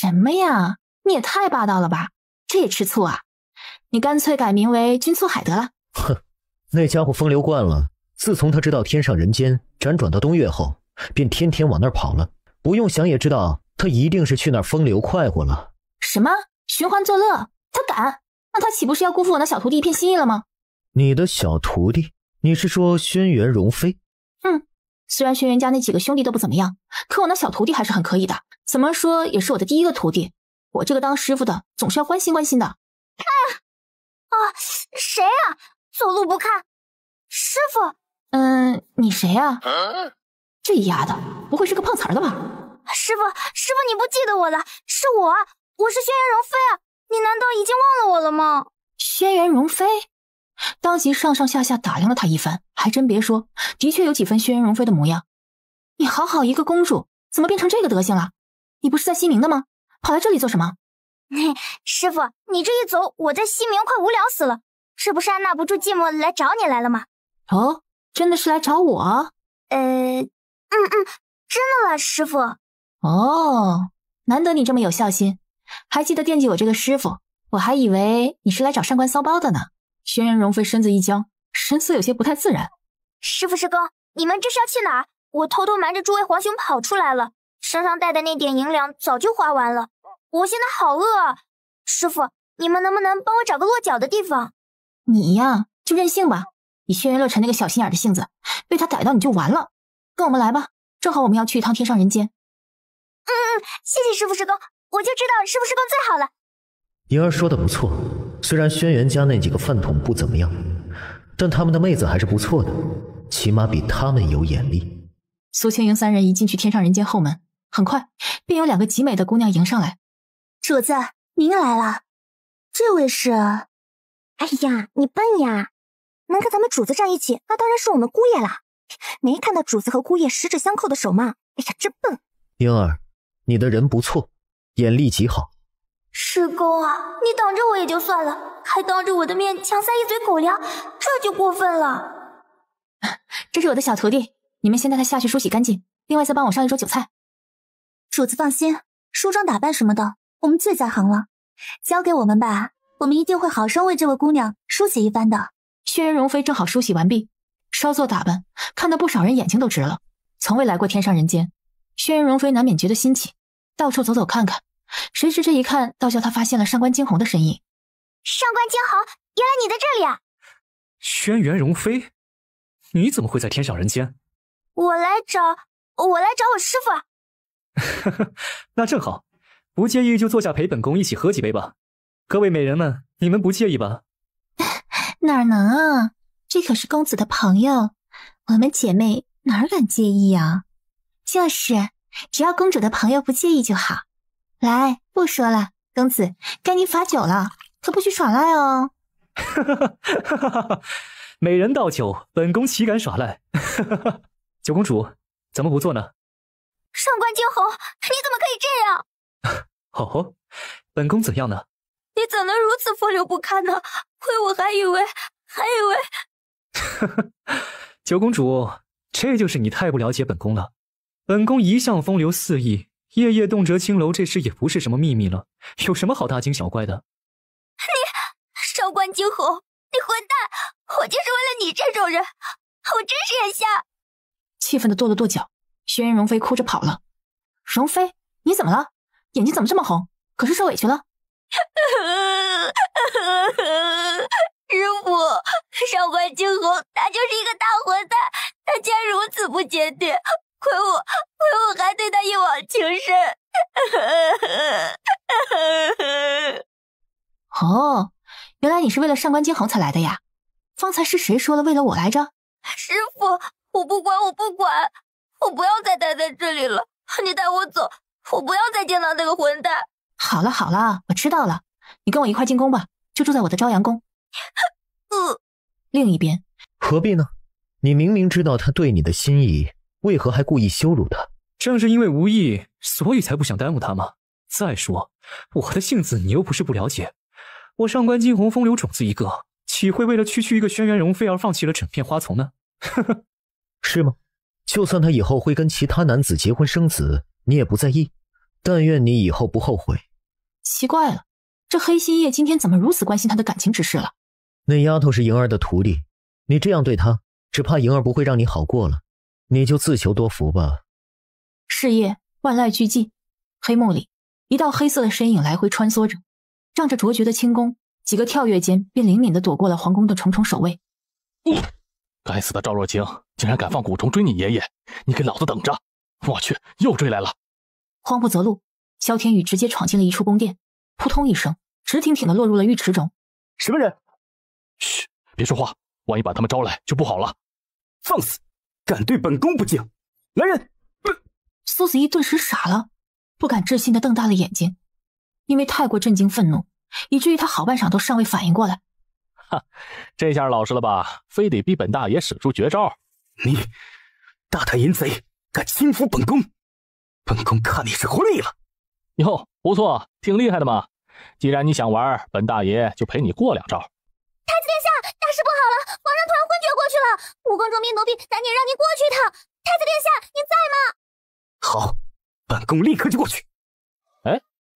什么呀！你也太霸道了吧？这也吃醋啊？你干脆改名为君醋海得了。哼，那家伙风流惯了，自从他知道天上人间辗转到东岳后，便天天往那儿跑了。不用想也知道，他一定是去那儿风流快活了。什么寻欢作乐？他敢？那他岂不是要辜负我那小徒弟一片心意了吗？你的小徒弟？你是说轩辕荣妃？虽然轩辕家那几个兄弟都不怎么样，可我那小徒弟还是很可以的。怎么说也是我的第一个徒弟，我这个当师傅的总是要关心关心的。哎啊，谁呀？走路不看师傅。嗯，你谁呀？这丫的不会是个碰瓷儿的吧？师傅，师傅，你不记得我了？是我，我是轩辕荣妃啊！你难道已经忘了我了吗？轩辕荣妃。当即上上下下打量了他一番，还真别说，的确有几分轩辕容妃的模样。你好好一个公主，怎么变成这个德行了？你不是在西明的吗？跑来这里做什么？嘿，师傅，你这一走，我在西明快无聊死了，这不是按捺不住寂寞来找你来了吗？哦，真的是来找我？呃，嗯嗯，真的了，师傅。哦，难得你这么有孝心，还记得惦记我这个师傅，我还以为你是来找上官骚包的呢。轩辕荣妃身子一僵，神色有些不太自然。师傅师公，你们这是要去哪？我偷偷瞒着诸位皇兄跑出来了，身上带的那点银两早就花完了，我现在好饿。啊，师傅，你们能不能帮我找个落脚的地方？你呀，就任性吧。以轩辕乐尘那个小心眼的性子，被他逮到你就完了。跟我们来吧，正好我们要去一趟天上人间。嗯嗯，谢谢师傅师公，我就知道师傅师公最好了。宁儿说的不错。虽然轩辕家那几个饭桶不怎么样，但他们的妹子还是不错的，起码比他们有眼力。苏青莹三人一进去天上人间后门，很快便有两个极美的姑娘迎上来：“主子，您来了，这位是……哎呀，你笨呀！能跟咱们主子站一起，那当然是我们姑爷了。没看到主子和姑爷十指相扣的手吗？哎呀，真笨！英儿，你的人不错，眼力极好。”师公啊，你挡着我也就算了，还当着我的面强塞一嘴狗粮，这就过分了。这是我的小徒弟，你们先带他下去梳洗干净，另外再帮我上一桌酒菜。主子放心，梳妆打扮什么的，我们最在行了，交给我们吧，我们一定会好生为这位姑娘梳洗一番的。轩辕容妃正好梳洗完毕，稍作打扮，看到不少人眼睛都直了，从未来过天上人间，轩辕容妃难免觉得新奇，到处走走看看。谁知这一看，倒叫他发现了上官惊鸿的身影。上官惊鸿，原来你在这里啊！轩辕容妃，你怎么会在天上人间？我来找我来找我师啊。哈哈，那正好，不介意就坐下陪本宫一起喝几杯吧。各位美人们，你们不介意吧？哪能啊！这可是公子的朋友，我们姐妹哪敢介意啊？就是，只要公主的朋友不介意就好。来，不说了，公子该你罚酒了，可不许耍赖哦。哈哈哈，哈美人倒酒，本宫岂敢耍赖？九公主，怎么不做呢？上官惊鸿，你怎么可以这样？哦，本宫怎样呢？你怎能如此风流不堪呢？亏我还以为，还以为。九公主，这就是你太不了解本宫了。本宫一向风流肆意。夜夜动辄青楼，这事也不是什么秘密了，有什么好大惊小怪的？你，上官惊鸿，你混蛋！我就是为了你这种人，我真是眼瞎！气愤的跺了跺脚，轩辕容妃哭着跑了。容妃，你怎么了？眼睛怎么这么红？可是受委屈了？师傅，上官惊鸿，他就是一个大混蛋，他竟然如此不检点！是为了上官金衡才来的呀，方才是谁说了为了我来着？师傅，我不管，我不管，我不要再待在这里了，你带我走，我不要再见到那个混蛋。好了好了，我知道了，你跟我一块进宫吧，就住在我的朝阳宫。呃，另一边何必呢？你明明知道他对你的心意，为何还故意羞辱他？正是因为无意，所以才不想耽误他吗？再说我的性子，你又不是不了解。我上官惊鸿风流种子一个，岂会为了区区一个轩辕容妃而放弃了整片花丛呢？呵呵，是吗？就算他以后会跟其他男子结婚生子，你也不在意？但愿你以后不后悔。奇怪了，这黑心叶今天怎么如此关心他的感情之事了？那丫头是莹儿的徒弟，你这样对她，只怕莹儿不会让你好过了。你就自求多福吧。事业万籁俱寂，黑幕里，一道黑色的身影来回穿梭着。仗着卓绝的轻功，几个跳跃间便灵敏地躲过了皇宫的重重守卫。你，该死的赵若晴，竟然敢放蛊虫追你爷爷！你给老子等着！我去，又追来了！慌不择路，萧天宇直接闯进了一处宫殿，扑通一声，直挺挺地落入了浴池中。什么人？嘘，别说话，万一把他们招来就不好了。放肆，敢对本宫不敬！来人！苏子怡顿时傻了，不敢置信地瞪大了眼睛。因为太过震惊愤怒，以至于他好半晌都尚未反应过来。哈，这下老实了吧？非得逼本大爷使出绝招！你大胆淫贼，敢轻浮本宫，本宫看你是活腻了。哟，不错，挺厉害的嘛。既然你想玩，本大爷就陪你过两招。太子殿下，大事不好了，皇上突然昏厥过去了。五宫中命奴婢赶紧让您过去一趟。太子殿下，您在吗？好，本宫立刻就过去。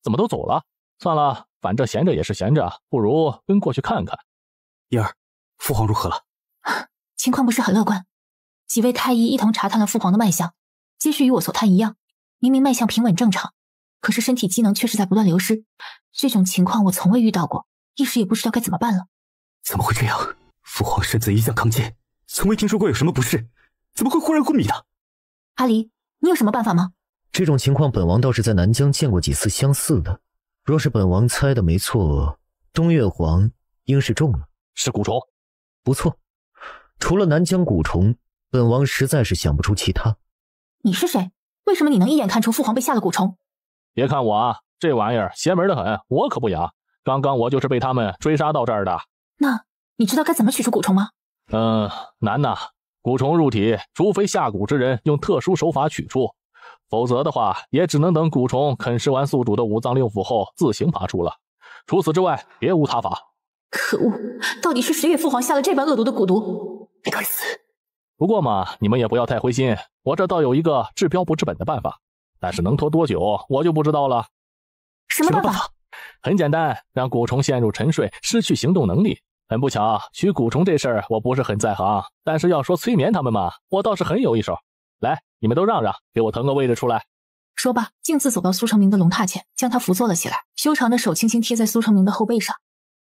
怎么都走了？算了，反正闲着也是闲着，不如跟过去看看。嫣儿，父皇如何了？情况不是很乐观。几位太医一同查探了父皇的脉象，皆是与我所探一样，明明脉象平稳正常，可是身体机能却是在不断流失。这种情况我从未遇到过，一时也不知道该怎么办了。怎么会这样？父皇身子一向康健，从未听说过有什么不适，怎么会忽然昏迷呢？阿离，你有什么办法吗？这种情况，本王倒是在南疆见过几次相似的。若是本王猜的没错，东岳皇应是中了，是蛊虫。不错，除了南疆蛊虫，本王实在是想不出其他。你是谁？为什么你能一眼看出父皇被下了蛊虫？别看我啊，这玩意儿邪门的很，我可不养。刚刚我就是被他们追杀到这儿的。那你知道该怎么取出蛊虫吗？嗯，难呐。蛊虫入体，除非下蛊之人用特殊手法取出。否则的话，也只能等蛊虫啃食完宿主的五脏六腑后自行爬出了，除此之外别无他法。可恶，到底是谁给父皇下了这般恶毒的蛊毒？该死！不过嘛，你们也不要太灰心，我这倒有一个治标不治本的办法，但是能拖多久我就不知道了。什么办法？很简单，让蛊虫陷入沉睡，失去行动能力。很不巧，取蛊虫这事儿我不是很在行，但是要说催眠他们嘛，我倒是很有一手。来，你们都让让，给我腾个位置出来。说罢，径自走到苏成明的龙榻前，将他扶坐了起来。修长的手轻轻贴在苏成明的后背上，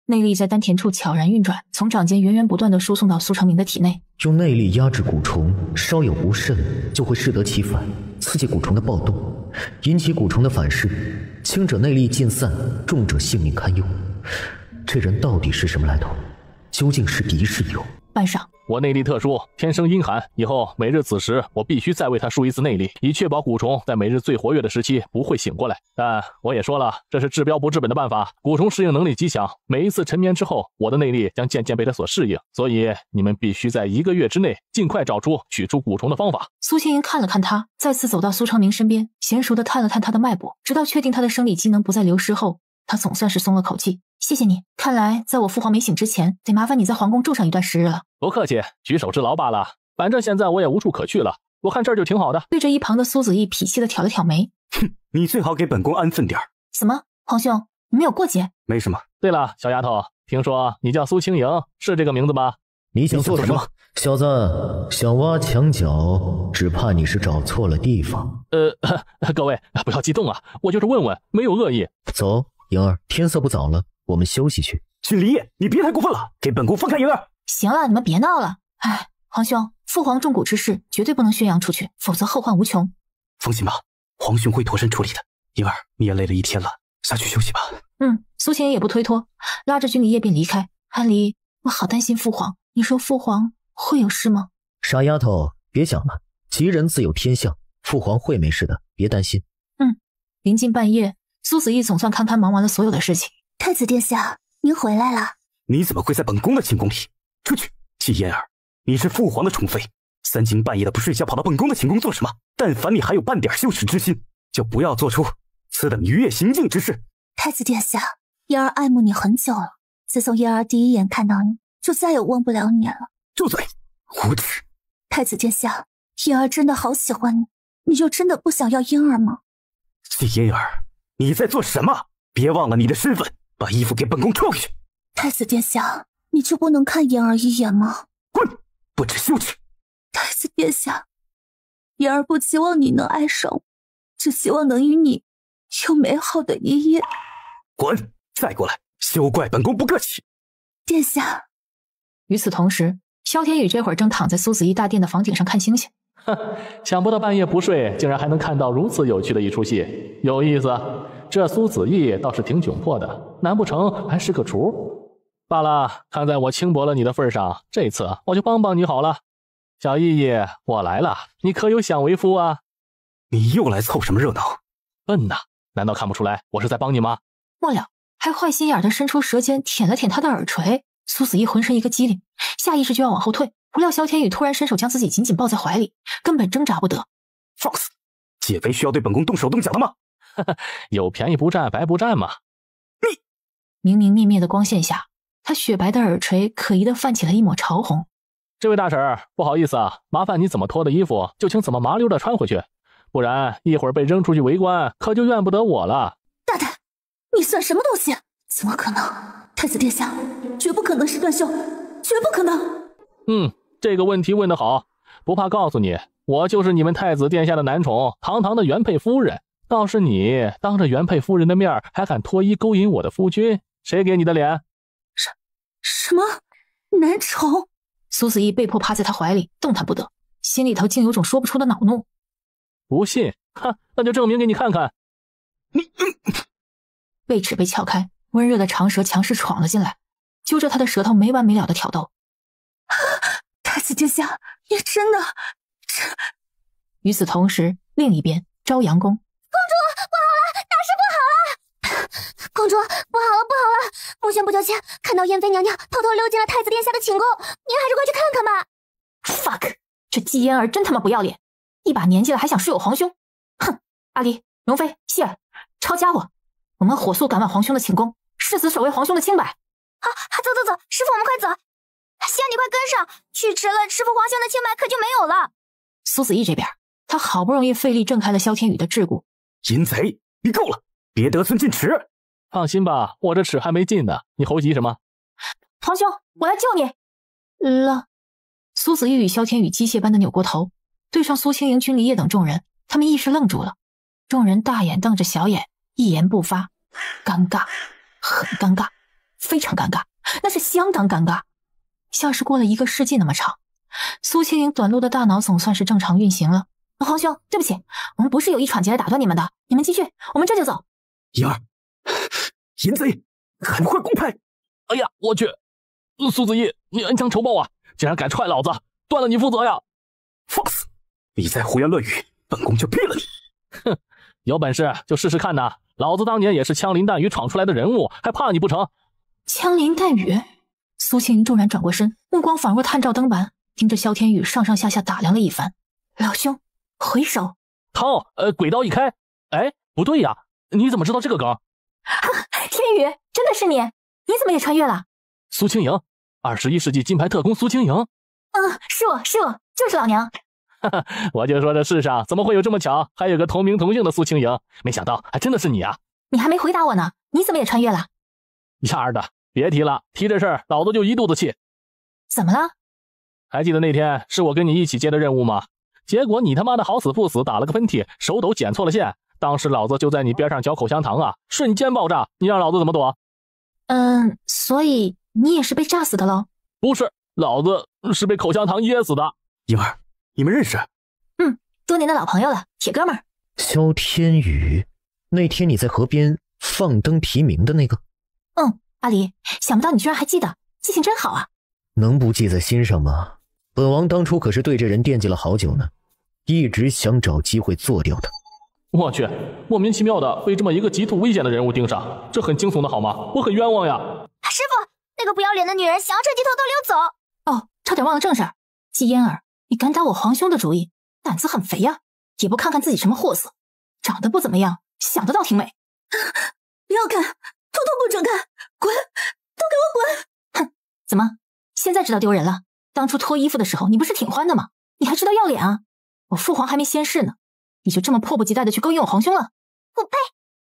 内力在丹田处悄然运转，从掌间源源不断的输送到苏成明的体内。用内力压制蛊虫，稍有不慎就会适得其反，刺激蛊虫的暴动，引起蛊虫的反噬。轻者内力尽散，重者性命堪忧。这人到底是什么来头？究竟是敌是友？半晌，我内力特殊，天生阴寒。以后每日子时，我必须再为他输一次内力，以确保蛊虫在每日最活跃的时期不会醒过来。但我也说了，这是治标不治本的办法。蛊虫适应能力极强，每一次沉眠之后，我的内力将渐渐被他所适应。所以你们必须在一个月之内尽快找出取出蛊虫的方法。苏青云看了看他，再次走到苏长明身边，娴熟的探了探他的脉搏，直到确定他的生理机能不再流失后，他总算是松了口气。谢谢你。看来在我父皇没醒之前，得麻烦你在皇宫住上一段时日了。不客气，举手之劳罢了。反正现在我也无处可去了，我看这儿就挺好的。对着一旁的苏子意，脾气的挑了挑眉。哼，你最好给本公安分点儿。怎么，皇兄，你们有过节？没什么。对了，小丫头，听说你叫苏清莹，是这个名字吧？你想做什么？小子，想挖墙脚，只怕你是找错了地方。呃，各位不要激动啊，我就是问问，没有恶意。走。莹儿，天色不早了，我们休息去。君离你别太过分了，给本宫放开莹儿。行了，你们别闹了。哎，皇兄，父皇中蛊之事绝对不能宣扬出去，否则后患无穷。放心吧，皇兄会妥善处理的。莹儿，你也累了一天了，下去休息吧。嗯，苏晴也不推脱，拉着君离夜便离开。安离，我好担心父皇，你说父皇会有事吗？傻丫头，别想了，吉人自有天相，父皇会没事的，别担心。嗯，临近半夜。苏子意总算堪堪忙完了所有的事情。太子殿下，您回来了。你怎么会在本宫的寝宫里？出去！季嫣儿，你是父皇的宠妃，三更半夜的不睡觉跑到本宫的寝宫做什么？但凡你还有半点羞耻之心，就不要做出此等逾越行径之事。太子殿下，嫣儿爱慕你很久了。自从嫣儿第一眼看到你，就再也忘不了你了。住嘴！无耻！太子殿下，嫣儿真的好喜欢你。你就真的不想要嫣儿吗？季嫣儿。你在做什么？别忘了你的身份，把衣服给本宫脱回去。太子殿下，你就不能看言儿一眼吗？滚，不知羞耻！太子殿下，言儿不期望你能爱上我，只希望能与你有美好的一夜。滚，再过来，休怪本宫不客气。殿下。与此同时，萧天宇这会儿正躺在苏子怡大殿的房顶上看星星。哼，想不到半夜不睡，竟然还能看到如此有趣的一出戏，有意思。这苏子意倒是挺窘迫的，难不成还是个厨？罢了，看在我轻薄了你的份上，这次我就帮帮你好了。小意意，我来了，你可有想为夫啊？你又来凑什么热闹？笨呐，难道看不出来我是在帮你吗？末了，还坏心眼的伸出舌尖舔了舔他的耳垂。苏子意浑身一个机灵，下意识就要往后退，不料萧天宇突然伸手将自己紧紧抱在怀里，根本挣扎不得。放肆！解围需要对本宫动手动脚的吗？有便宜不占白不占嘛？你明明灭灭的光线下，他雪白的耳垂可疑的泛起了一抹潮红。这位大婶，不好意思啊，麻烦你怎么脱的衣服就请怎么麻溜的穿回去，不然一会儿被扔出去围观，可就怨不得我了。大胆，你算什么东西？怎么可能？太子殿下绝不可能是段秀，绝不可能。嗯，这个问题问的好，不怕告诉你，我就是你们太子殿下的男宠，堂堂的原配夫人。倒是你当着原配夫人的面还敢脱衣勾引我的夫君？谁给你的脸？什什么？南宠？苏子意被迫趴在他怀里，动弹不得，心里头竟有种说不出的恼怒。不信？哼，那就证明给你看看。你……被齿被撬开，温热的长舌强势闯了进来，揪着他的舌头没完没了的挑逗。太子殿下，你真的……这……与此同时，另一边，朝阳宫。公主不好了，大事不好了！公主不好了，不好了！沐轩不久前看到燕妃娘娘偷偷溜进了太子殿下的寝宫，您还是快去看看吧。fuck，这季嫣儿真他妈不要脸，一把年纪了还想睡我皇兄，哼！阿离、容妃、谢儿，抄家伙，我们火速赶往皇兄的寝宫，誓死守卫皇兄的清白！啊，走走走，师傅，我们快走！谢儿，你快跟上去，迟了，师傅皇兄的清白可就没有了。苏子意这边，他好不容易费力挣开了萧天宇的桎梏。淫贼，你够了！别得寸进尺。放心吧，我这尺还没进呢。你猴急什么？皇兄，我来救你了。苏子玉与萧天宇机械般的扭过头，对上苏清莹、君离夜等众人，他们一时愣住了。众人大眼瞪着小眼，一言不发，尴尬，很尴尬，非常尴尬，那是相当尴尬，像是过了一个世纪那么长。苏清莹短路的大脑总算是正常运行了。皇兄，对不起，我们不是有意闯进来打断你们的。你们继续，我们这就走。银儿，银贼，赶快滚开！哎呀，我去！苏子义，你恩将仇报啊！竟然敢踹老子，断了你负责呀！放肆！你再胡言乱语，本宫就毙了你！哼，有本事就试试看呐！老子当年也是枪林弹雨闯出来的人物，还怕你不成？枪林弹雨，苏青云骤然转过身，目光仿若探照灯般盯着萧天宇，上上下下打量了一番，老兄。回首，掏，呃，鬼刀一开，哎，不对呀，你怎么知道这个梗？天宇，真的是你？你怎么也穿越了？苏清莹，二十一世纪金牌特工苏清莹。嗯，是我是我，就是老娘。哈哈，我就说这世上怎么会有这么巧，还有个同名同姓的苏清莹？没想到还真的是你啊！你还没回答我呢，你怎么也穿越了？丫的，别提了，提这事儿老子就一肚子气。怎么了？还记得那天是我跟你一起接的任务吗？结果你他妈的好死不死，打了个喷嚏，手抖剪错了线。当时老子就在你边上嚼口香糖啊，瞬间爆炸，你让老子怎么躲？嗯，所以你也是被炸死的喽？不是，老子是被口香糖噎死的。颖儿，你们认识？嗯，多年的老朋友了，铁哥们儿。肖天宇，那天你在河边放灯提名的那个？嗯，阿离，想不到你居然还记得，记性真好啊！能不记在心上吗？本王当初可是对这人惦记了好久呢，一直想找机会做掉他。我去，莫名其妙的被这么一个极度危险的人物盯上，这很惊悚的好吗？我很冤枉呀！师傅，那个不要脸的女人想要趁机偷偷溜走。哦，差点忘了正事，季嫣儿，你敢打我皇兄的主意，胆子很肥呀！也不看看自己什么货色，长得不怎么样，想的倒挺美。不要看，通偷不准看，滚，都给我滚！哼，怎么现在知道丢人了？当初脱衣服的时候，你不是挺欢的吗？你还知道要脸啊！我父皇还没仙逝呢，你就这么迫不及待的去勾引我皇兄了？我呸！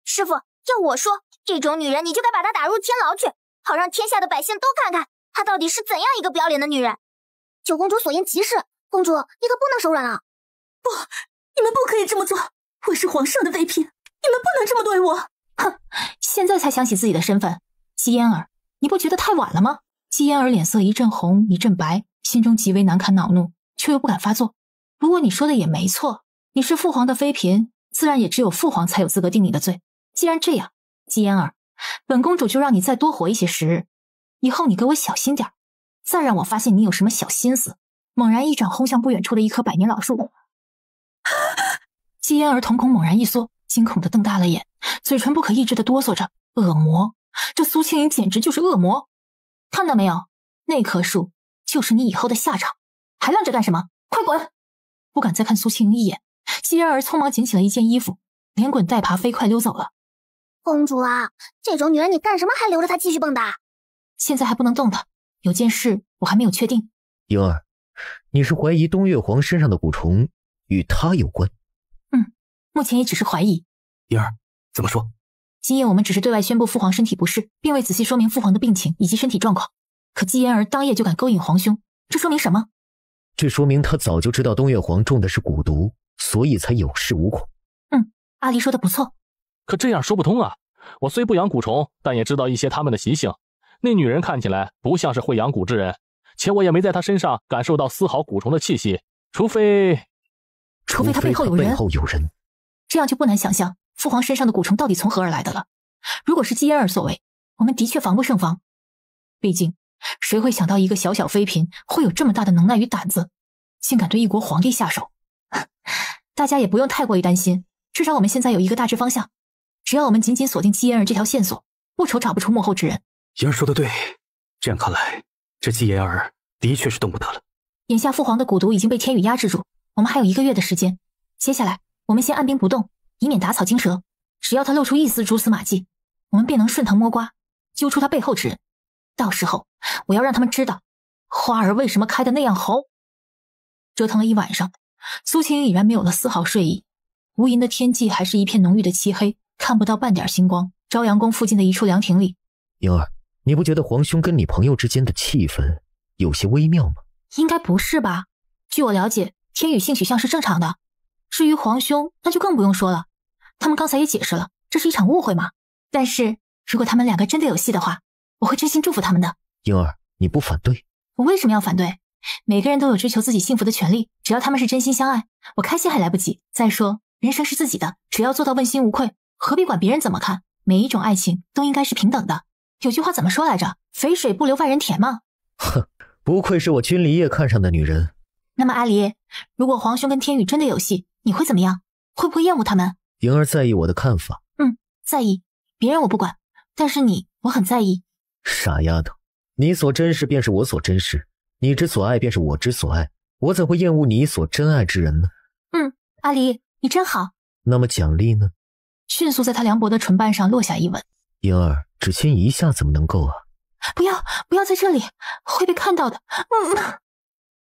师傅，要我说，这种女人你就该把她打入天牢去，好让天下的百姓都看看她到底是怎样一个不要脸的女人。九公主所言极是，公主你可不能手软啊！不，你们不可以这么做！我是皇上的妃嫔，你们不能这么对我！哼，现在才想起自己的身份，姬嫣儿，你不觉得太晚了吗？姬嫣儿脸色一阵红一阵白。心中极为难堪、恼怒，却又不敢发作。不过你说的也没错，你是父皇的妃嫔，自然也只有父皇才有资格定你的罪。既然这样，姬嫣儿，本公主就让你再多活一些时日。以后你给我小心点，再让我发现你有什么小心思，猛然一掌轰向不远处的一棵百年老树。姬 嫣儿瞳孔猛然一缩，惊恐的瞪大了眼，嘴唇不可抑制的哆嗦着。恶魔，这苏青莹简直就是恶魔！看到没有，那棵树。就是你以后的下场，还愣着干什么？快滚！不敢再看苏青云一眼，姬烟儿匆忙捡起了一件衣服，连滚带爬飞快溜走了。公主啊，这种女人你干什么还留着她继续蹦跶？现在还不能动她，有件事我还没有确定。莹儿，你是怀疑东岳皇身上的蛊虫与他有关？嗯，目前也只是怀疑。莹儿怎么说？今夜我们只是对外宣布父皇身体不适，并未仔细说明父皇的病情以及身体状况。可姬嫣儿当夜就敢勾引皇兄，这说明什么？这说明他早就知道东岳皇中的是蛊毒，所以才有恃无恐。嗯，阿离说的不错。可这样说不通啊！我虽不养蛊虫，但也知道一些他们的习性。那女人看起来不像是会养蛊之人，且我也没在她身上感受到丝毫蛊虫的气息。除非，除非她背后有人。后有人，这样就不难想象父皇身上的蛊虫到底从何而来的了。如果是姬嫣儿所为，我们的确防不胜防。毕竟。谁会想到一个小小妃嫔会有这么大的能耐与胆子，竟敢对一国皇帝下手？大家也不用太过于担心，至少我们现在有一个大致方向。只要我们紧紧锁定姬嫣儿这条线索，不愁找不出幕后之人。嫣儿说的对，这样看来，这姬嫣儿的确是动不得了。眼下父皇的蛊毒已经被天宇压制住，我们还有一个月的时间。接下来，我们先按兵不动，以免打草惊蛇。只要他露出一丝蛛丝马迹，我们便能顺藤摸瓜，揪出他背后之人。到时候我要让他们知道，花儿为什么开的那样红。折腾了一晚上，苏青已然没有了丝毫睡意。无垠的天际还是一片浓郁的漆黑，看不到半点星光。朝阳宫附近的一处凉亭里，莹儿，你不觉得皇兄跟你朋友之间的气氛有些微妙吗？应该不是吧？据我了解，天宇性取向是正常的。至于皇兄，那就更不用说了。他们刚才也解释了，这是一场误会嘛。但是，如果他们两个真的有戏的话。我会真心祝福他们的。莹儿，你不反对，我为什么要反对？每个人都有追求自己幸福的权利。只要他们是真心相爱，我开心还来不及。再说，人生是自己的，只要做到问心无愧，何必管别人怎么看？每一种爱情都应该是平等的。有句话怎么说来着？“肥水不流外人田”吗？哼，不愧是我君离夜看上的女人。那么阿离，如果皇兄跟天宇真的有戏，你会怎么样？会不会厌恶他们？莹儿在意我的看法。嗯，在意别人我不管，但是你，我很在意。傻丫头，你所珍视便是我所珍视，你之所爱便是我之所爱，我怎会厌恶你所珍爱之人呢？嗯，阿离，你真好。那么奖励呢？迅速在他凉薄的唇瓣上落下一吻。盈儿，只亲一下怎么能够啊？不要，不要在这里，会被看到的。嗯，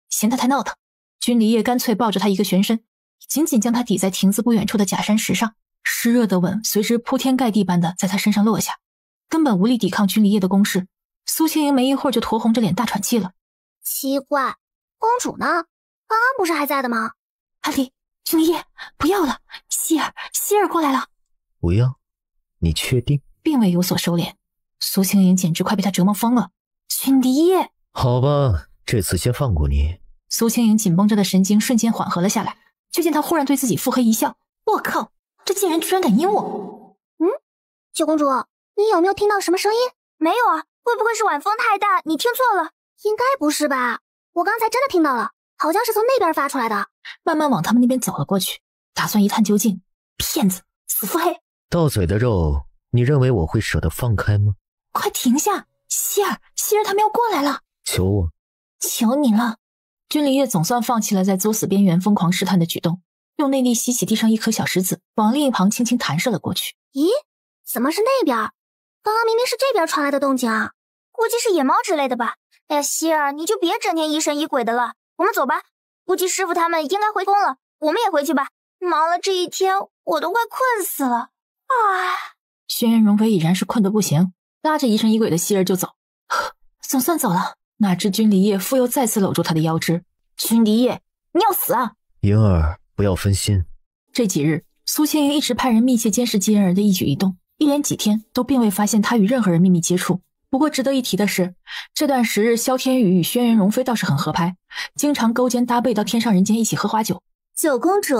嫌他太闹腾，君离夜干脆抱着他一个旋身，紧紧将他抵在亭子不远处的假山石上，湿热的吻随之铺天盖地般的在他身上落下。根本无力抵抗君离夜的攻势，苏青莹没一会儿就酡红着脸大喘气了。奇怪，公主呢？刚刚不是还在的吗？阿离，君离，不要了！希儿，希儿过来了。无恙，你确定？并未有所收敛。苏青莹简直快被他折磨疯了。君离，好吧，这次先放过你。苏青莹紧绷着的神经瞬间缓和了下来，就见他忽然对自己腹黑一笑。我靠，这贱人居然敢阴我！嗯，九公主。你有没有听到什么声音？没有啊，会不会是晚风太大？你听错了？应该不是吧？我刚才真的听到了，好像是从那边发出来的。慢慢往他们那边走了过去，打算一探究竟。骗子，死腹黑！到嘴的肉，你认为我会舍得放开吗？快停下，希儿，希儿他们要过来了！求我，求你了！君临月总算放弃了在作死边缘疯狂试探的举动，用内力吸起地上一颗小石子，往另一旁轻轻弹射了过去。咦，怎么是那边？刚刚明明是这边传来的动静啊，估计是野猫之类的吧。哎呀，希儿，你就别整天疑神疑鬼的了。我们走吧，估计师傅他们应该回宫了，我们也回去吧。忙了这一天，我都快困死了啊！轩辕荣妃已然是困得不行，拉着疑神疑鬼的希儿就走。总算走了。哪知君离夜复又再次搂住她的腰肢。君离夜，你要死啊！莹儿，不要分心。这几日，苏千云一直派人密切监视金儿的一举一动。一连几天都并未发现他与任何人秘密接触。不过值得一提的是，这段时日，萧天宇与轩辕容妃倒是很合拍，经常勾肩搭背到天上人间一起喝花酒。九公主，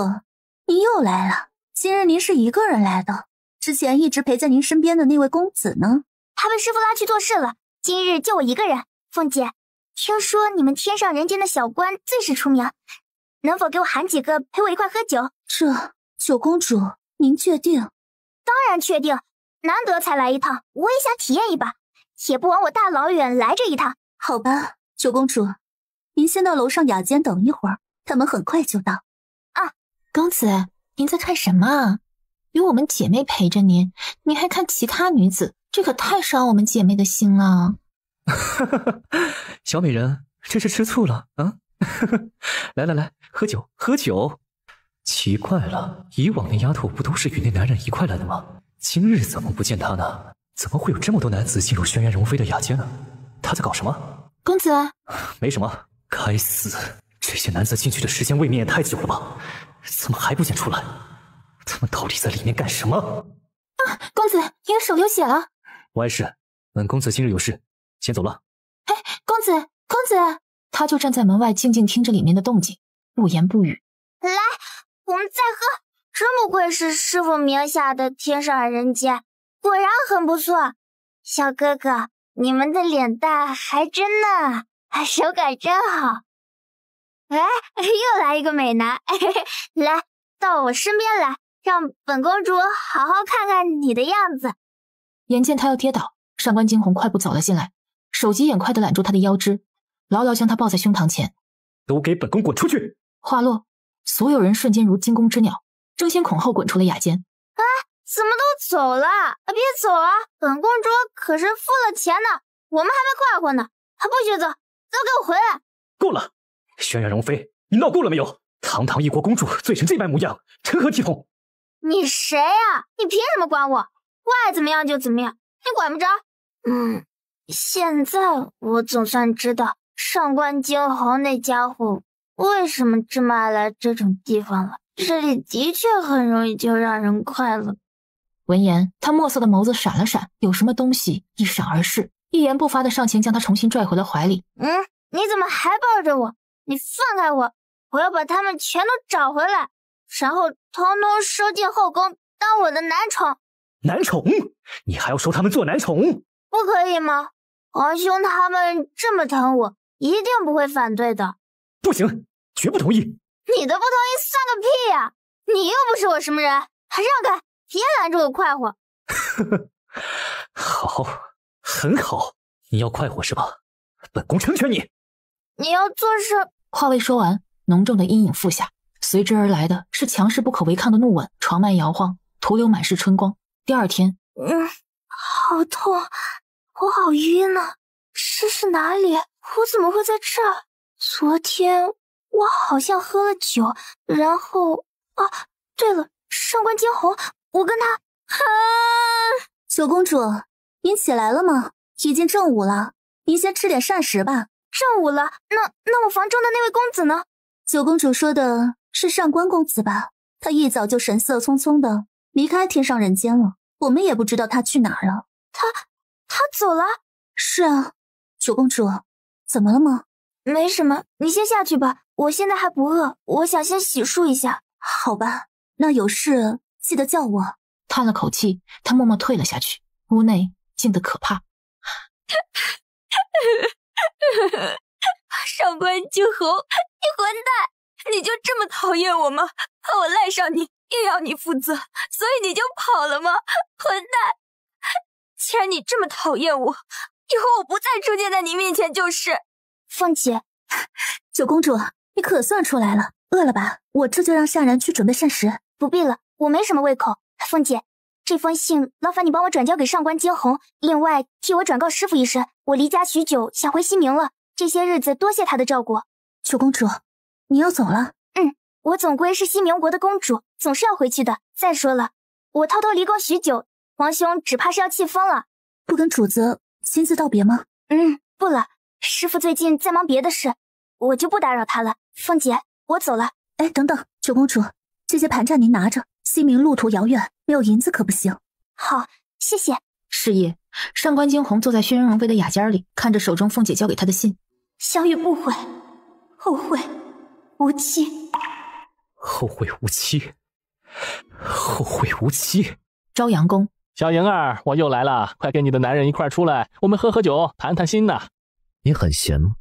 您又来了。今日您是一个人来的，之前一直陪在您身边的那位公子呢？他被师傅拉去做事了。今日就我一个人。凤姐，听说你们天上人间的小官最是出名，能否给我喊几个陪我一块喝酒？这九公主，您确定？当然确定，难得才来一趟，我也想体验一把，也不枉我大老远来这一趟。好吧，九公主，您先到楼上雅间等一会儿，他们很快就到。啊，公子，您在看什么？有我们姐妹陪着您，您还看其他女子，这可太伤我们姐妹的心了。哈哈哈，小美人这是吃醋了啊！来来来，喝酒喝酒。奇怪了，以往那丫头不都是与那男人一块来的吗？今日怎么不见她呢？怎么会有这么多男子进入轩辕容妃的雅间呢？她在搞什么？公子，没什么。该死，这些男子进去的时间未免也太久了吧？怎么还不见出来？他们到底在里面干什么？啊！公子，您的手流血了。不碍事，本公子今日有事，先走了。哎，公子，公子，他就站在门外静静听着里面的动静，不言不语。来。我们再喝，真不愧是师傅名下的天上人间，果然很不错。小哥哥，你们的脸蛋还真嫩，手感真好。哎，又来一个美男，来到我身边来，让本公主好好看看你的样子。眼见他要跌倒，上官惊鸿快步走了进来，手疾眼快的揽住他的腰肢，牢牢将他抱在胸膛前。都给本宫滚出去！话落。所有人瞬间如惊弓之鸟，争先恐后滚出了雅间。哎，怎么都走了？别走啊！本公主可是付了钱的，我们还没挂过呢，还不许走！都给我回来！够了，轩辕容妃，你闹够了没有？堂堂一国公主，醉成这般模样，成何体统？你谁呀？你凭什么管我？我爱怎么样就怎么样，你管不着。嗯，现在我总算知道上官惊鸿那家伙。为什么这么爱来这种地方了？这里的确很容易就让人快乐。闻言，他墨色的眸子闪了闪，有什么东西一闪而逝。一言不发的上前将他重新拽回了怀里。嗯，你怎么还抱着我？你放开我！我要把他们全都找回来，然后通通收进后宫当我的男宠。男宠？你还要收他们做男宠？不可以吗？皇兄他们这么疼我，一定不会反对的。不行，绝不同意。你的不同意算个屁呀！你又不是我什么人，还让开，别拦住我快活。呵呵，好，很好，你要快活是吧？本宫成全你。你要做事，话未说完，浓重的阴影覆下，随之而来的是强势不可违抗的怒吻，床幔摇晃，徒留满是春光。第二天，嗯，好痛，我好晕呢，这是哪里？我怎么会在这儿？昨天我好像喝了酒，然后啊，对了，上官惊鸿，我跟他……啊！九公主，您起来了吗？已经正午了，您先吃点膳食吧。正午了，那那我房中的那位公子呢？九公主说的是上官公子吧？他一早就神色匆匆的离开天上人间了，我们也不知道他去哪了。他他走了？是啊，九公主，怎么了吗？没什么，你先下去吧。我现在还不饿，我想先洗漱一下。好吧，那有事记得叫我。叹了口气，他默默退了下去。屋内静得可怕。上官惊鸿，你混蛋！你就这么讨厌我吗？怕我赖上你，又要你负责，所以你就跑了吗？混蛋！既然你这么讨厌我，以后我不再出现在你面前就是。凤姐，九公主，你可算出来了，饿了吧？我这就让下人去准备膳食。不必了，我没什么胃口。凤姐，这封信劳烦你帮我转交给上官惊鸿，另外替我转告师傅一声，我离家许久，想回西明了。这些日子多谢他的照顾。九公主，你要走了？嗯，我总归是西明国的公主，总是要回去的。再说了，我偷偷离宫许久，王兄只怕是要气疯了。不跟主子亲自道别吗？嗯，不了。师傅最近在忙别的事，我就不打扰他了。凤姐，我走了。哎，等等，九公主，这些盘缠您拿着。西明路途遥远，没有银子可不行。好，谢谢。是夜，上官惊鸿坐在轩辕龙妃的雅间里，看着手中凤姐交给他的信。小雨不悔，后会无期。后会无期，后会无期。朝阳宫，小莹儿，我又来了，快跟你的男人一块出来，我们喝喝酒，谈谈心呢。你很闲吗？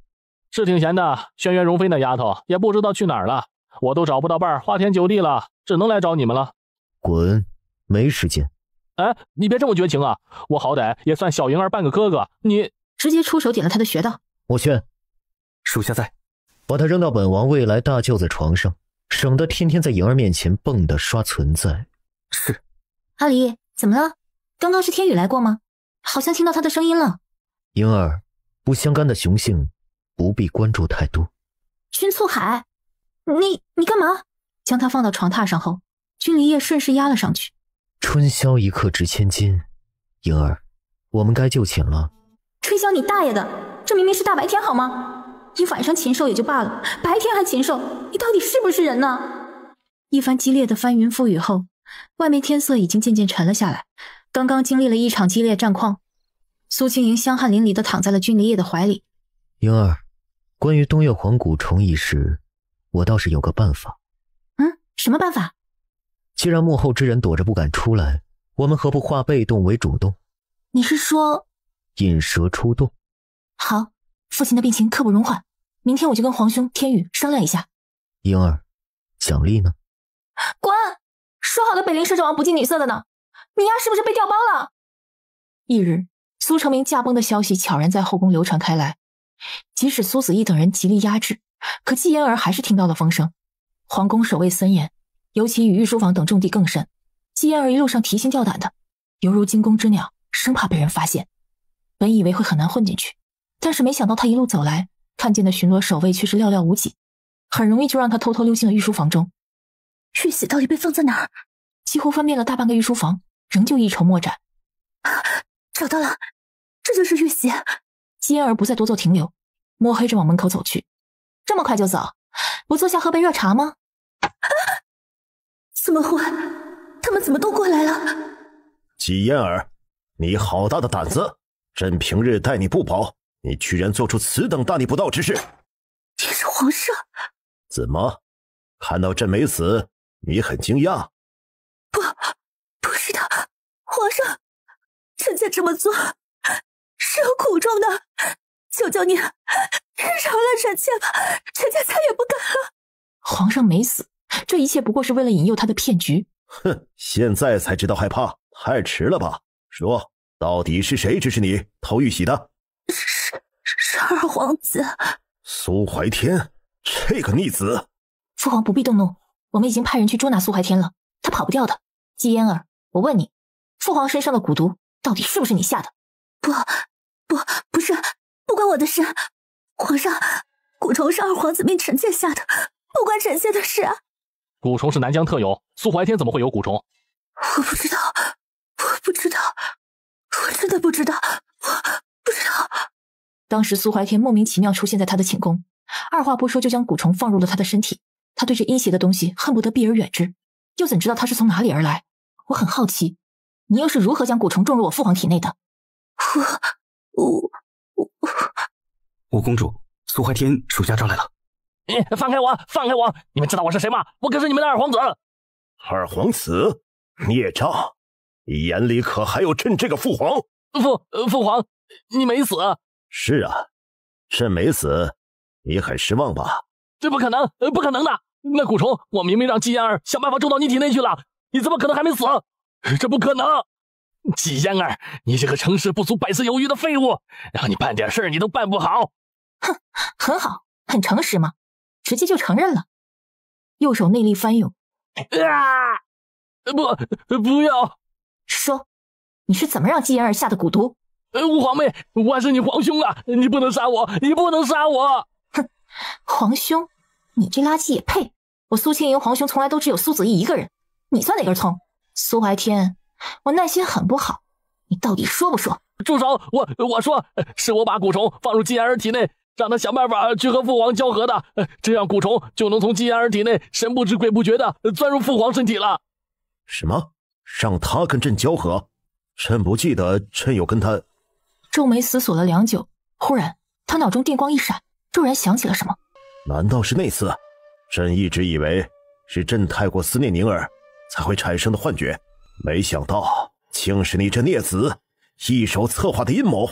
是挺闲的。轩辕容妃那丫头也不知道去哪儿了，我都找不到伴儿，花天酒地了，只能来找你们了。滚！没时间。哎，你别这么绝情啊！我好歹也算小莹儿半个哥哥，你直接出手点了她的穴道。墨轩，属下在，把她扔到本王未来大舅子床上，省得天天在莹儿面前蹦的刷存在。是。阿离，怎么了？刚刚是天宇来过吗？好像听到他的声音了。莹儿。不相干的雄性，不必关注太多。君素海，你你干嘛？将他放到床榻上后，君离夜顺势压了上去。春宵一刻值千金，莹儿，我们该就寝了。春宵？你大爷的！这明明是大白天，好吗？你晚上禽兽也就罢了，白天还禽兽，你到底是不是人呢？一番激烈的翻云覆雨后，外面天色已经渐渐沉了下来。刚刚经历了一场激烈战况。苏青莹香汗淋漓的躺在了君离夜的怀里。盈儿，关于东岳皇谷重一事，我倒是有个办法。嗯，什么办法？既然幕后之人躲着不敢出来，我们何不化被动为主动？你是说引蛇出洞？好，父亲的病情刻不容缓，明天我就跟皇兄天宇商量一下。盈儿，奖励呢？滚！说好的北陵摄政王不近女色的呢？你丫是不是被调包了？翌日。苏成明驾崩的消息悄然在后宫流传开来，即使苏子意等人极力压制，可季嫣儿还是听到了风声。皇宫守卫森严，尤其与御书房等重地更甚。季嫣儿一路上提心吊胆的，犹如惊弓之鸟，生怕被人发现。本以为会很难混进去，但是没想到他一路走来，看见的巡逻守卫却是寥寥无几，很容易就让他偷偷溜进了御书房中。玉玺到底被放在哪儿？几乎翻遍了大半个御书房，仍旧一筹莫展。找到了。这就是玉玺，姬燕儿不再多做停留，摸黑着往门口走去。这么快就走，不坐下喝杯热茶吗？啊、怎么会？他们怎么都过来了？姬嫣儿，你好大的胆子！朕平日待你不薄，你居然做出此等大逆不道之事！你是皇上？怎么，看到朕没死，你很惊讶？不，不是的，皇上，臣妾这么做。是有苦衷的，求求你饶了臣妾吧，臣妾再也不敢了。皇上没死，这一切不过是为了引诱他的骗局。哼，现在才知道害怕，太迟了吧？说，到底是谁指使你偷玉玺的？是是二皇子苏怀天，这个逆子！父皇不必动怒，我们已经派人去捉拿苏怀天了，他跑不掉的。姬嫣儿，我问你，父皇身上的蛊毒到底是不是你下的？不。是皇上，蛊虫是二皇子命臣妾下的，不关臣妾的事。蛊虫是南疆特有，苏怀天怎么会有蛊虫？我不知道，我不知道，我真的不知道，我不知道。当时苏怀天莫名其妙出现在他的寝宫，二话不说就将蛊虫放入了他的身体。他对这阴邪的东西恨不得避而远之，又怎知道他是从哪里而来？我很好奇，你又是如何将蛊虫种入我父皇体内的？我我我。五公主，苏怀天属下抓来了。放开我！放开我！你们知道我是谁吗？我可是你们的二皇子。二皇子，孽障，你眼里可还有朕这个父皇？父父皇，你没死？是啊，朕没死，你很失望吧？这不可能，不可能的！那蛊虫，我明明让季嫣儿想办法种到你体内去了，你怎么可能还没死？这不可能！季嫣儿，你这个成事不足百事有余的废物，让你办点事儿你都办不好。哼，很好，很诚实嘛，直接就承认了。右手内力翻涌，啊！不，不要。说，你是怎么让季言儿下的蛊毒？呃，皇妹，我是你皇兄啊，你不能杀我，你不能杀我。哼，皇兄，你这垃圾也配？我苏清莹皇兄从来都只有苏子意一个人，你算哪根葱？苏怀天，我耐心很不好，你到底说不说？住手！我我说，是我把蛊虫放入季言儿体内。让他想办法去和父皇交合的，这样蛊虫就能从姬嫣儿体内神不知鬼不觉的钻入父皇身体了。什么？让他跟朕交合？朕不记得朕有跟他。皱眉思索了良久，忽然他脑中电光一闪，骤然想起了什么。难道是那次？朕一直以为是朕太过思念宁儿才会产生的幻觉，没想到竟是你这孽子一手策划的阴谋。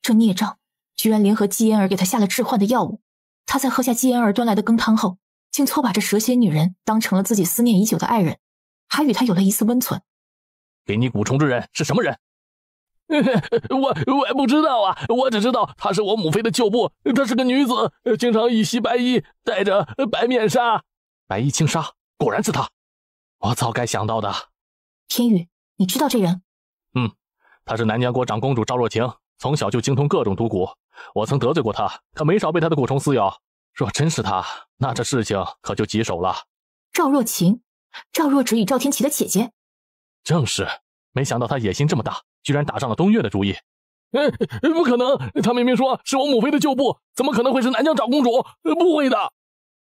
这孽障！居然联合姬嫣儿给他下了致幻的药物，他在喝下姬嫣儿端来的羹汤后，竟错把这蛇蝎女人当成了自己思念已久的爱人，还与她有了一丝温存。给你蛊虫之人是什么人？我我也不知道啊，我只知道她是我母妃的旧部，她是个女子，经常一袭白衣，戴着白面纱、白衣轻纱，果然是她，我早该想到的。天宇，你知道这人？嗯，她是南疆国长公主赵若晴，从小就精通各种毒蛊。我曾得罪过他，可没少被他的蛊虫撕咬。若真是他，那这事情可就棘手了。赵若晴，赵若芷与赵天琪的姐姐，正是。没想到他野心这么大，居然打上了东岳的主意。嗯，不可能，他明明说是我母妃的旧部，怎么可能会是南疆长公主？不会的，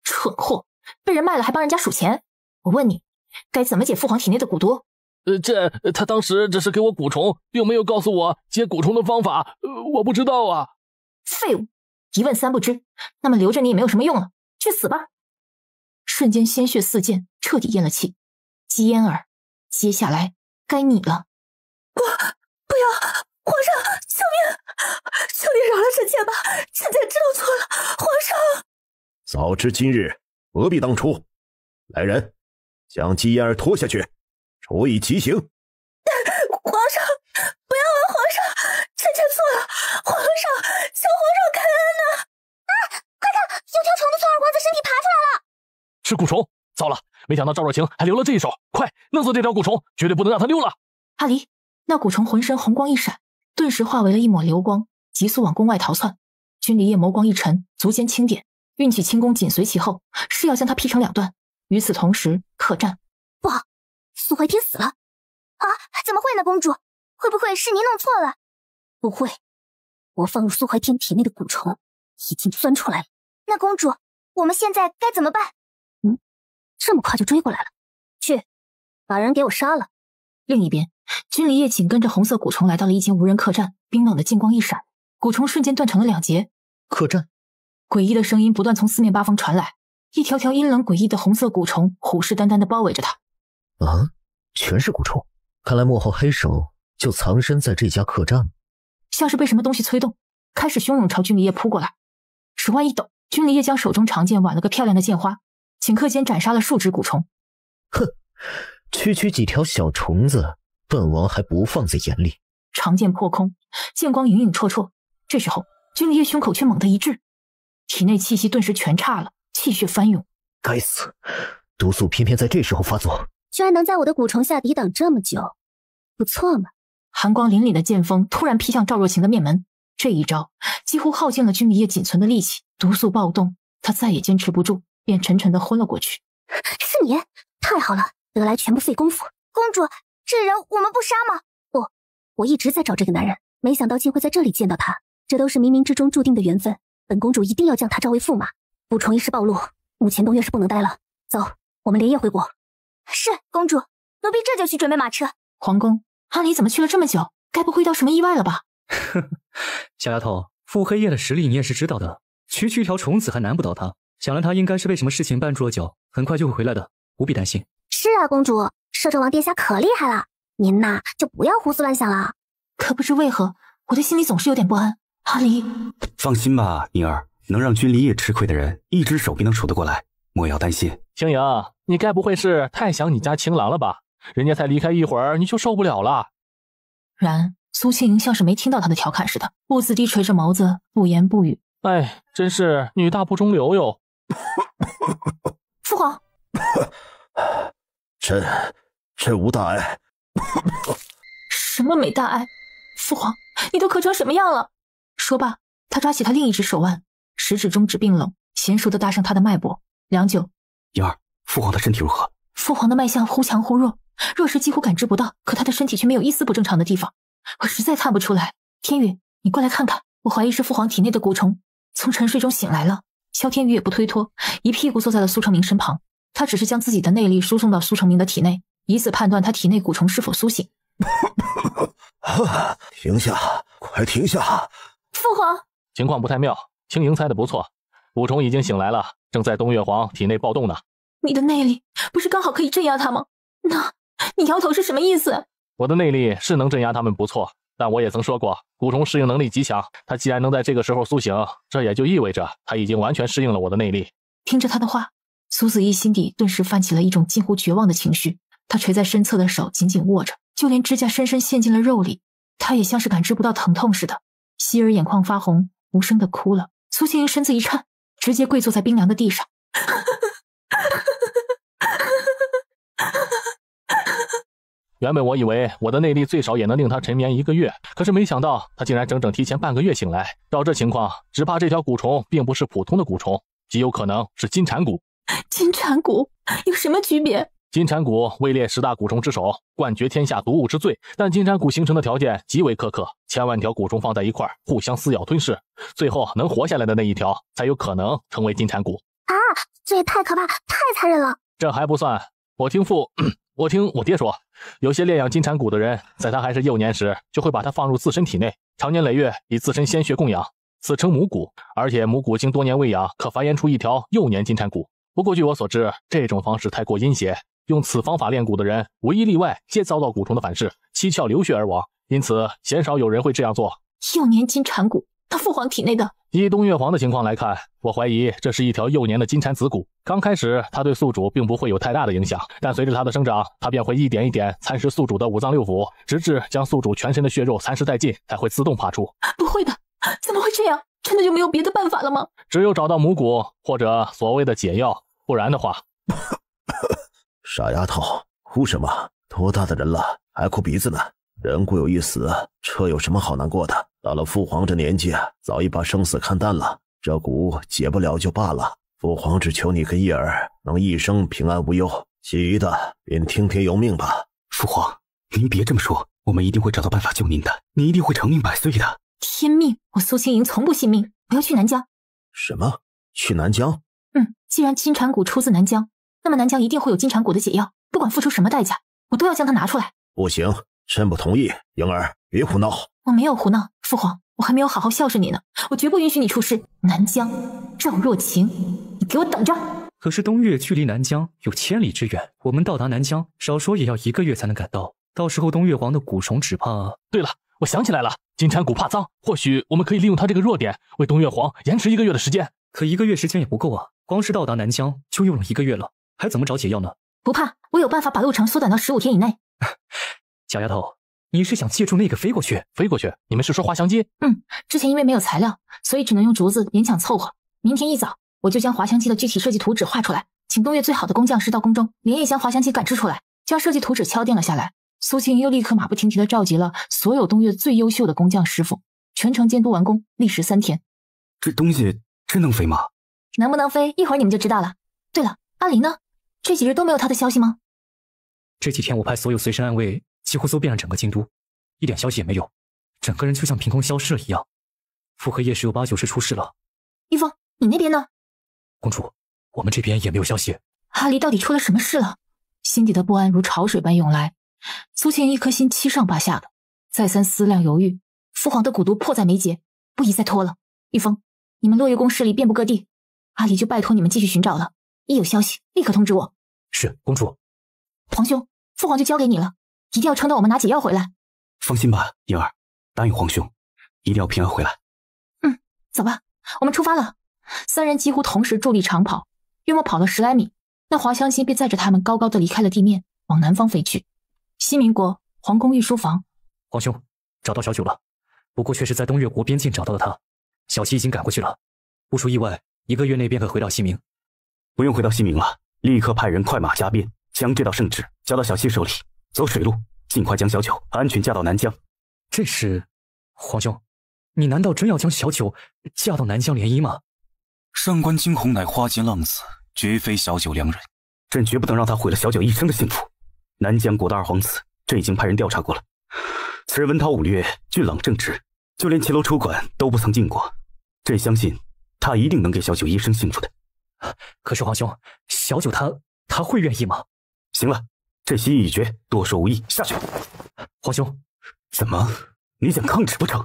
蠢货，被人卖了还帮人家数钱。我问你，该怎么解父皇体内的蛊毒？呃，这他当时只是给我蛊虫，并没有告诉我解蛊虫的方法，我不知道啊。废物，一问三不知，那么留着你也没有什么用了，去死吧！瞬间鲜血四溅，彻底咽了气。姬嫣儿，接下来该你了。不，不要，皇上，救命！求你饶了臣妾吧，臣妾知道错了，皇上。早知今日，何必当初？来人，将姬嫣儿拖下去，处以极刑。是蛊虫，糟了！没想到赵若晴还留了这一手，快弄死这条蛊虫，绝对不能让他溜了！阿离，那蛊虫浑身红光一闪，顿时化为了一抹流光，急速往宫外逃窜。君离夜眸光一沉，足尖轻点，运起轻功紧随其后，誓要将他劈成两段。与此同时，客栈不好，苏怀天死了！啊，怎么会呢？公主，会不会是您弄错了？不会，我放入苏怀天体内的蛊虫已经钻出来了。那公主，我们现在该怎么办？这么快就追过来了，去，把人给我杀了。另一边，君离夜紧跟着红色蛊虫来到了一间无人客栈，冰冷的剑光一闪，蛊虫瞬间断成了两截。客栈，诡异的声音不断从四面八方传来，一条条阴冷诡异的红色蛊虫虎视眈眈地包围着他。啊，全是蛊虫，看来幕后黑手就藏身在这家客栈。像是被什么东西催动，开始汹涌朝君离夜扑过来。手腕一抖，君离夜将手中长剑挽了个漂亮的剑花。顷刻间斩杀了数只蛊虫，哼，区区几条小虫子，本王还不放在眼里。长剑破空，剑光影影绰绰。这时候，君离夜胸口却猛地一滞，体内气息顿时全差了，气血翻涌。该死，毒素偏偏在这时候发作，居然能在我的蛊虫下抵挡这么久，不错嘛！寒光凛凛的剑锋突然劈向赵若晴的面门，这一招几乎耗尽了君离夜仅存的力气，毒素暴动，他再也坚持不住。便沉沉的昏了过去。是你，太好了，得来全不费工夫。公主，这人我们不杀吗？不，我一直在找这个男人，没想到竟会在这里见到他。这都是冥冥之中注定的缘分。本公主一定要将他招为驸马。不虫一事暴露，目前东院是不能待了。走，我们连夜回国。是公主，奴婢这就去准备马车。皇宫，阿离怎么去了这么久？该不会遇到什么意外了吧？呵呵，小丫头，傅黑夜的实力你也是知道的，区区一条虫子还难不倒他。想来他应该是被什么事情绊住了脚，很快就会回来的，不必担心。是啊，公主，摄政王殿下可厉害了，您呐就不要胡思乱想了。可不知为何，我的心里总是有点不安。阿离，放心吧，宁儿，能让君离也吃亏的人，一只手便能数得过来，莫要担心。青盈，你该不会是太想你家情郎了吧？人家才离开一会儿，你就受不了了。然，苏青莹像是没听到他的调侃似的，兀自低垂着眸子，不言不语。哎，真是女大不中留哟。父皇，朕，朕无大碍。什么没大碍？父皇，你都咳成什么样了？说罢，他抓起他另一只手腕，食指中指并拢，娴熟的搭上他的脉搏。良久，盈儿，父皇的身体如何？父皇的脉象忽强忽弱，弱时几乎感知不到，可他的身体却没有一丝不正常的地方。我实在看不出来。天宇，你过来看看，我怀疑是父皇体内的蛊虫从沉睡中醒来了。萧天宇也不推脱，一屁股坐在了苏成明身旁。他只是将自己的内力输送到苏成明的体内，以此判断他体内蛊虫是否苏醒。停下！快停下！父皇，情况不太妙。青莹猜的不错，蛊虫已经醒来了，正在东岳皇体内暴动呢。你的内力不是刚好可以镇压他吗？那，你摇头是什么意思？我的内力是能镇压他们，不错。但我也曾说过，蛊虫适应能力极强。它既然能在这个时候苏醒，这也就意味着它已经完全适应了我的内力。听着他的话，苏子玉心底顿时泛起了一种近乎绝望的情绪。他垂在身侧的手紧紧握着，就连指甲深深陷进了肉里，他也像是感知不到疼痛似的。希儿眼眶发红，无声的哭了。苏青云身子一颤，直接跪坐在冰凉的地上。原本我以为我的内力最少也能令他沉眠一个月，可是没想到他竟然整整提前半个月醒来。照这情况，只怕这条蛊虫并不是普通的蛊虫，极有可能是金蝉蛊。金蝉蛊有什么区别？金蝉蛊位列十大蛊虫之首，冠绝天下毒物之最。但金蝉蛊形成的条件极为苛刻，千万条蛊虫放在一块，互相撕咬吞噬，最后能活下来的那一条，才有可能成为金蝉蛊。啊！这也太可怕，太残忍了。这还不算，我听父，我听我爹说。有些炼养金蝉蛊的人，在他还是幼年时，就会把它放入自身体内，长年累月以自身鲜血供养，此称母蛊。而且母蛊经多年喂养，可繁衍出一条幼年金蝉蛊。不过据我所知，这种方式太过阴邪，用此方法炼蛊的人，无一例外皆遭到蛊虫的反噬，七窍流血而亡。因此，鲜少有人会这样做。幼年金蝉蛊，他父皇体内的。依东岳皇的情况来看，我怀疑这是一条幼年的金蝉子骨。刚开始，它对宿主并不会有太大的影响，但随着它的生长，它便会一点一点蚕食宿主的五脏六腑，直至将宿主全身的血肉蚕食殆尽，才会自动爬出。不会的，怎么会这样？真的就没有别的办法了吗？只有找到母骨或者所谓的解药，不然的话，傻丫头，哭什么？多大的人了，还哭鼻子呢？人固有一死，车有什么好难过的？到了父皇这年纪，早已把生死看淡了。这蛊解不了就罢了，父皇只求你跟叶儿能一生平安无忧，其余的便听天由命吧。父皇，您别这么说，我们一定会找到办法救您的，你一定会长命百岁的。天命，我苏清莹从不信命。我要去南疆。什么？去南疆？嗯，既然金蝉蛊出自南疆，那么南疆一定会有金蝉蛊的解药。不管付出什么代价，我都要将它拿出来。不行。朕不同意，莹儿，别胡闹！我没有胡闹，父皇，我还没有好好孝顺你呢，我绝不允许你出事。南疆赵若晴，你给我等着！可是东岳距离南疆有千里之远，我们到达南疆，少说也要一个月才能赶到。到时候东岳皇的蛊虫只怕……对了，我想起来了，金蝉蛊怕脏，或许我们可以利用他这个弱点，为东岳皇延迟一个月的时间。可一个月时间也不够啊，光是到达南疆就用了一个月了，还怎么找解药呢？不怕，我有办法把路程缩短到十五天以内。小丫头，你是想借助那个飞过去？飞过去？你们是说滑翔机？嗯，之前因为没有材料，所以只能用竹子勉强凑合。明天一早，我就将滑翔机的具体设计图纸画出来，请东岳最好的工匠师到宫中连夜将滑翔机赶制出来。将设计图纸敲定了下来，苏青云又立刻马不停蹄的召集了所有东岳最优秀的工匠师傅，全程监督完工，历时三天。这东西真能飞吗？能不能飞，一会儿你们就知道了。对了，阿林呢？这几日都没有他的消息吗？这几天我派所有随身暗卫。几乎搜遍了整个京都，一点消息也没有，整个人就像凭空消失了一样。父和叶十有八九是出事了。玉峰，你那边呢？公主，我们这边也没有消息。阿离到底出了什么事了？心底的不安如潮水般涌来，苏庆一颗心七上八下的，再三思量犹豫。父皇的蛊毒迫在眉睫，不宜再拖了。玉峰，你们落月宫势力遍布各地，阿离就拜托你们继续寻找了。一有消息立刻通知我。是，公主。皇兄，父皇就交给你了。一定要撑到我们拿解药回来。放心吧，莹儿，答应皇兄，一定要平安回来。嗯，走吧，我们出发了。三人几乎同时助力长跑，约莫跑了十来米，那华香心便载着他们高高的离开了地面，往南方飞去。西明国皇宫御书房，皇兄找到小九了，不过却是在东越国边境找到了他。小七已经赶过去了，不出意外，一个月内便可回到西明。不用回到西明了，立刻派人快马加鞭，将这道圣旨交到小七手里。走水路，尽快将小九安全嫁到南疆。这是，皇兄，你难道真要将小九嫁到南疆联姻吗？上官惊鸿乃花间浪子，绝非小九良人。朕绝不能让他毁了小九一生的幸福。南疆国的二皇子，朕已经派人调查过了，此人文韬武略，俊朗正直，就连骑楼抽馆都不曾进过。朕相信，他一定能给小九一生幸福的。可是皇兄，小九他他会愿意吗？行了。朕心意已决，多说无益。下去。皇兄，怎么？你想抗旨不成？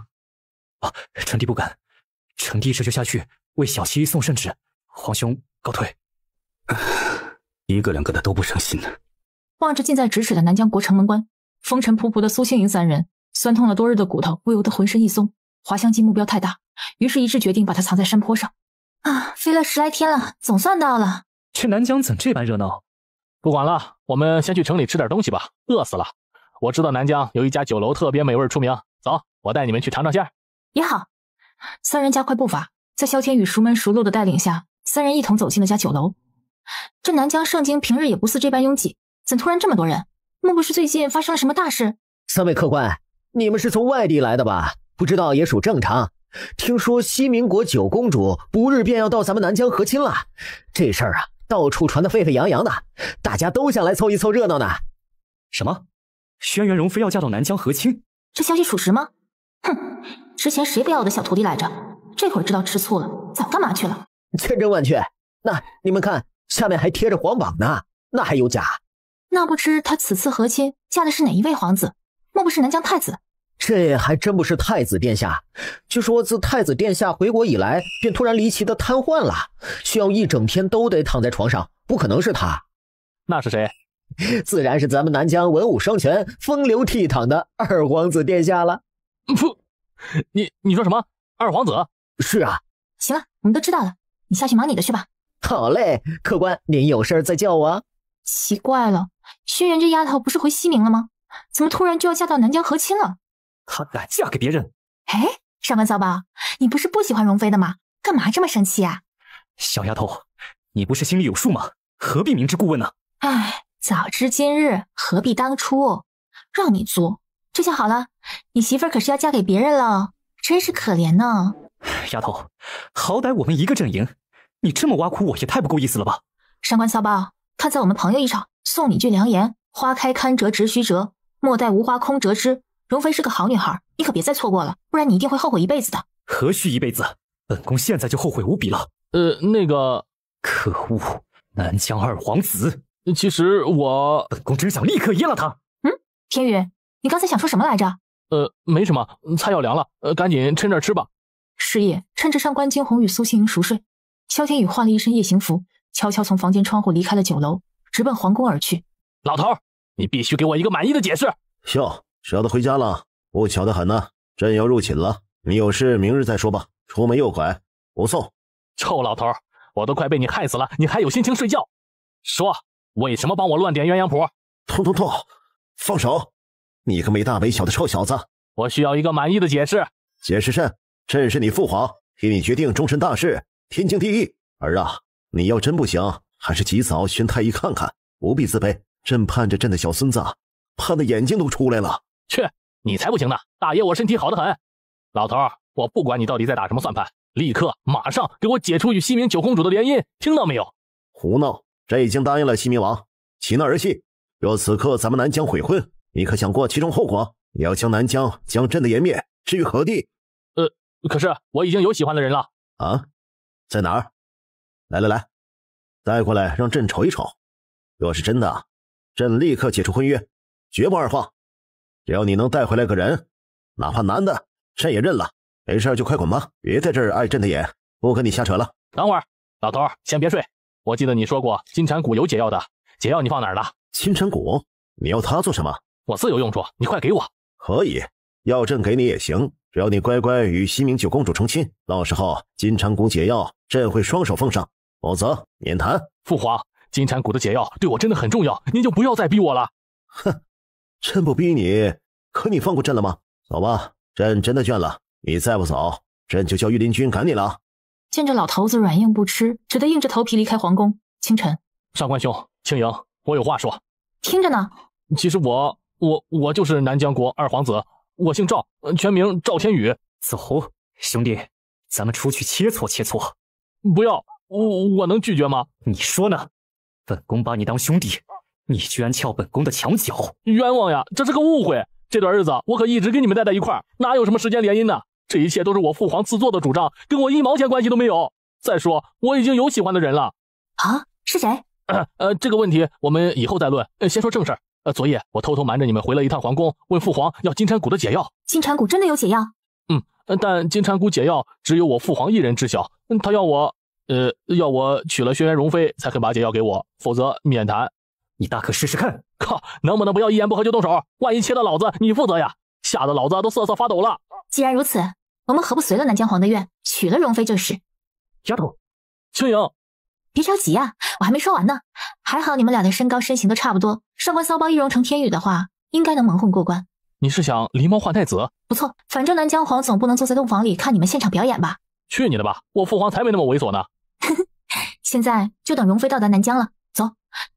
啊！臣弟不敢。臣弟这就下去为小七送圣旨。皇兄，告退。一个两个的都不省心呢。望着近在咫尺的南疆国城门关，风尘仆仆的苏青云三人，酸痛了多日的骨头不由得浑身一松。滑翔机目标太大，于是一致决定把它藏在山坡上。啊！飞了十来天了，总算到了。去南疆怎这般热闹？不管了，我们先去城里吃点东西吧，饿死了。我知道南疆有一家酒楼特别美味出名，走，我带你们去尝尝鲜。也好。三人加快步伐，在萧天宇熟门熟路的带领下，三人一同走进了家酒楼。这南疆盛京平日也不似这般拥挤，怎突然这么多人？莫不是最近发生了什么大事？三位客官，你们是从外地来的吧？不知道也属正常。听说西明国九公主不日便要到咱们南疆和亲了，这事儿啊。到处传得沸沸扬扬的，大家都想来凑一凑热闹呢。什么？轩辕荣非要嫁到南疆和亲？这消息属实吗？哼，之前谁不要我的小徒弟来着？这会儿知道吃醋了，早干嘛去了？千真万确。那你们看，下面还贴着皇榜呢，那还有假？那不知他此次和亲嫁的是哪一位皇子？莫不是南疆太子？这还真不是太子殿下。据说自太子殿下回国以来，便突然离奇的瘫痪了，需要一整天都得躺在床上。不可能是他，那是谁？自然是咱们南疆文武双全、风流倜傥的二皇子殿下了。不，你你说什么？二皇子？是啊。行了，我们都知道了，你下去忙你的去吧。好嘞，客官您有事再叫我。奇怪了，轩辕这丫头不是回西宁了吗？怎么突然就要嫁到南疆和亲了？她敢嫁给别人？哎，上官骚包，你不是不喜欢荣妃的吗？干嘛这么生气啊？小丫头，你不是心里有数吗？何必明知故问呢？哎，早知今日，何必当初？让你租，这下好了，你媳妇可是要嫁给别人了，真是可怜呢。丫头，好歹我们一个阵营，你这么挖苦我也太不够意思了吧？上官骚包，看在我们朋友一场，送你句良言：花开堪折直须折，莫待无花空折枝。容妃是个好女孩，你可别再错过了，不然你一定会后悔一辈子的。何须一辈子？本宫现在就后悔无比了。呃，那个，可恶，南疆二皇子。其实我，本宫只想立刻阉了他。嗯，天宇，你刚才想说什么来着？呃，没什么，菜要凉了，呃，赶紧趁热吃吧。师爷，趁着上官惊鸿与苏青云熟睡，萧天宇换了一身夜行服，悄悄从房间窗户离开了酒楼，直奔皇宫而去。老头，你必须给我一个满意的解释。秀。舍得回家了，不巧得很呢。朕要入寝了，你有事明日再说吧。出门右拐，不送。臭老头，我都快被你害死了，你还有心情睡觉？说，为什么帮我乱点鸳鸯谱？痛痛痛！放手！你个没大没小的臭小子！我需要一个满意的解释。解释甚？朕是你父皇，替你决定终身大事，天经地义。儿啊，你要真不行，还是及早寻太医看看。不必自卑，朕盼着朕的小孙子，盼的眼睛都出来了。去，你才不行呢！大爷，我身体好得很。老头，我不管你到底在打什么算盘，立刻马上给我解除与西明九公主的联姻，听到没有？胡闹！朕已经答应了西明王，岂能儿戏？若此刻咱们南疆悔婚，你可想过其中后果？你要将南疆将朕的颜面置于何地？呃，可是我已经有喜欢的人了。啊，在哪儿？来来来，带过来让朕瞅一瞅。若是真的，朕立刻解除婚约，绝不二话。只要你能带回来个人，哪怕男的，朕也认了。没事就快滚吧，别在这碍朕的眼。不跟你瞎扯了。等会儿，老头先别睡。我记得你说过金蝉谷有解药的，解药你放哪儿了？金蝉谷，你要它做什么？我自有用处。你快给我。可以，要朕给你也行。只要你乖乖与西明九公主成亲，到时候金蝉谷解药，朕会双手奉上。否则，免谈。父皇，金蝉谷的解药对我真的很重要，您就不要再逼我了。哼。朕不逼你，可你放过朕了吗？走吧，朕真的倦了。你再不走，朕就叫御林军赶你了。见这老头子软硬不吃，只得硬着头皮离开皇宫。清晨，上官兄，青莹，我有话说。听着呢。其实我我我就是南疆国二皇子，我姓赵，全名赵天宇。走，兄弟，咱们出去切磋切磋。不要，我我能拒绝吗？你说呢？本宫把你当兄弟。你居然撬本宫的墙角！冤枉呀，这是个误会。这段日子我可一直跟你们待在一块儿，哪有什么时间联姻呢？这一切都是我父皇自作的主张，跟我一毛钱关系都没有。再说我已经有喜欢的人了。啊？是谁？呃，这个问题我们以后再论。先说正事。呃，昨夜我偷偷瞒着你们回了一趟皇宫，问父皇要金蝉蛊的解药。金蝉蛊真的有解药？嗯，但金蝉蛊解药只有我父皇一人知晓。他要我，呃，要我娶了轩辕容妃，才肯把解药给我，否则免谈。你大可试试看，靠，能不能不要一言不合就动手？万一切到老子，你负责呀！吓得老子都瑟瑟发抖了。既然如此，我们何不随了南疆皇的愿，娶了荣妃就是。丫头，青莹，别着急啊，我还没说完呢。还好你们俩的身高身形都差不多，上官骚包易容成天宇的话，应该能蒙混过关。你是想狸猫换太子？不错，反正南疆皇总不能坐在洞房里看你们现场表演吧？去你的吧，我父皇才没那么猥琐呢。现在就等荣妃到达南疆了。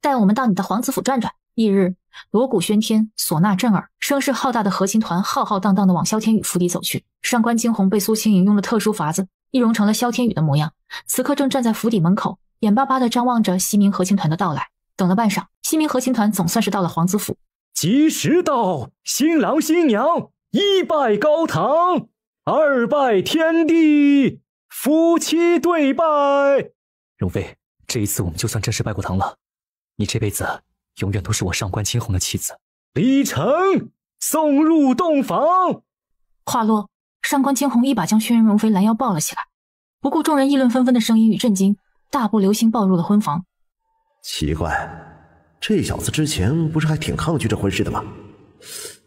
带我们到你的皇子府转转。翌日，锣鼓喧天，唢呐震耳，声势浩大的和亲团浩浩荡荡地往萧天宇府邸走去。上官惊鸿被苏清莹用了特殊法子，易容成了萧天宇的模样，此刻正站在府邸门口，眼巴巴地张望着西明合亲团的到来。等了半晌，西明合亲团总算是到了皇子府。吉时到，新郎新娘一拜高堂，二拜天地，夫妻对拜。荣妃，这一次我们就算正式拜过堂了。你这辈子永远都是我上官青红的妻子，李成送入洞房。话落，上官青红一把将轩辕荣妃拦腰抱了起来，不顾众人议论纷纷的声音与震惊，大步流星抱入了婚房。奇怪，这小子之前不是还挺抗拒这婚事的吗？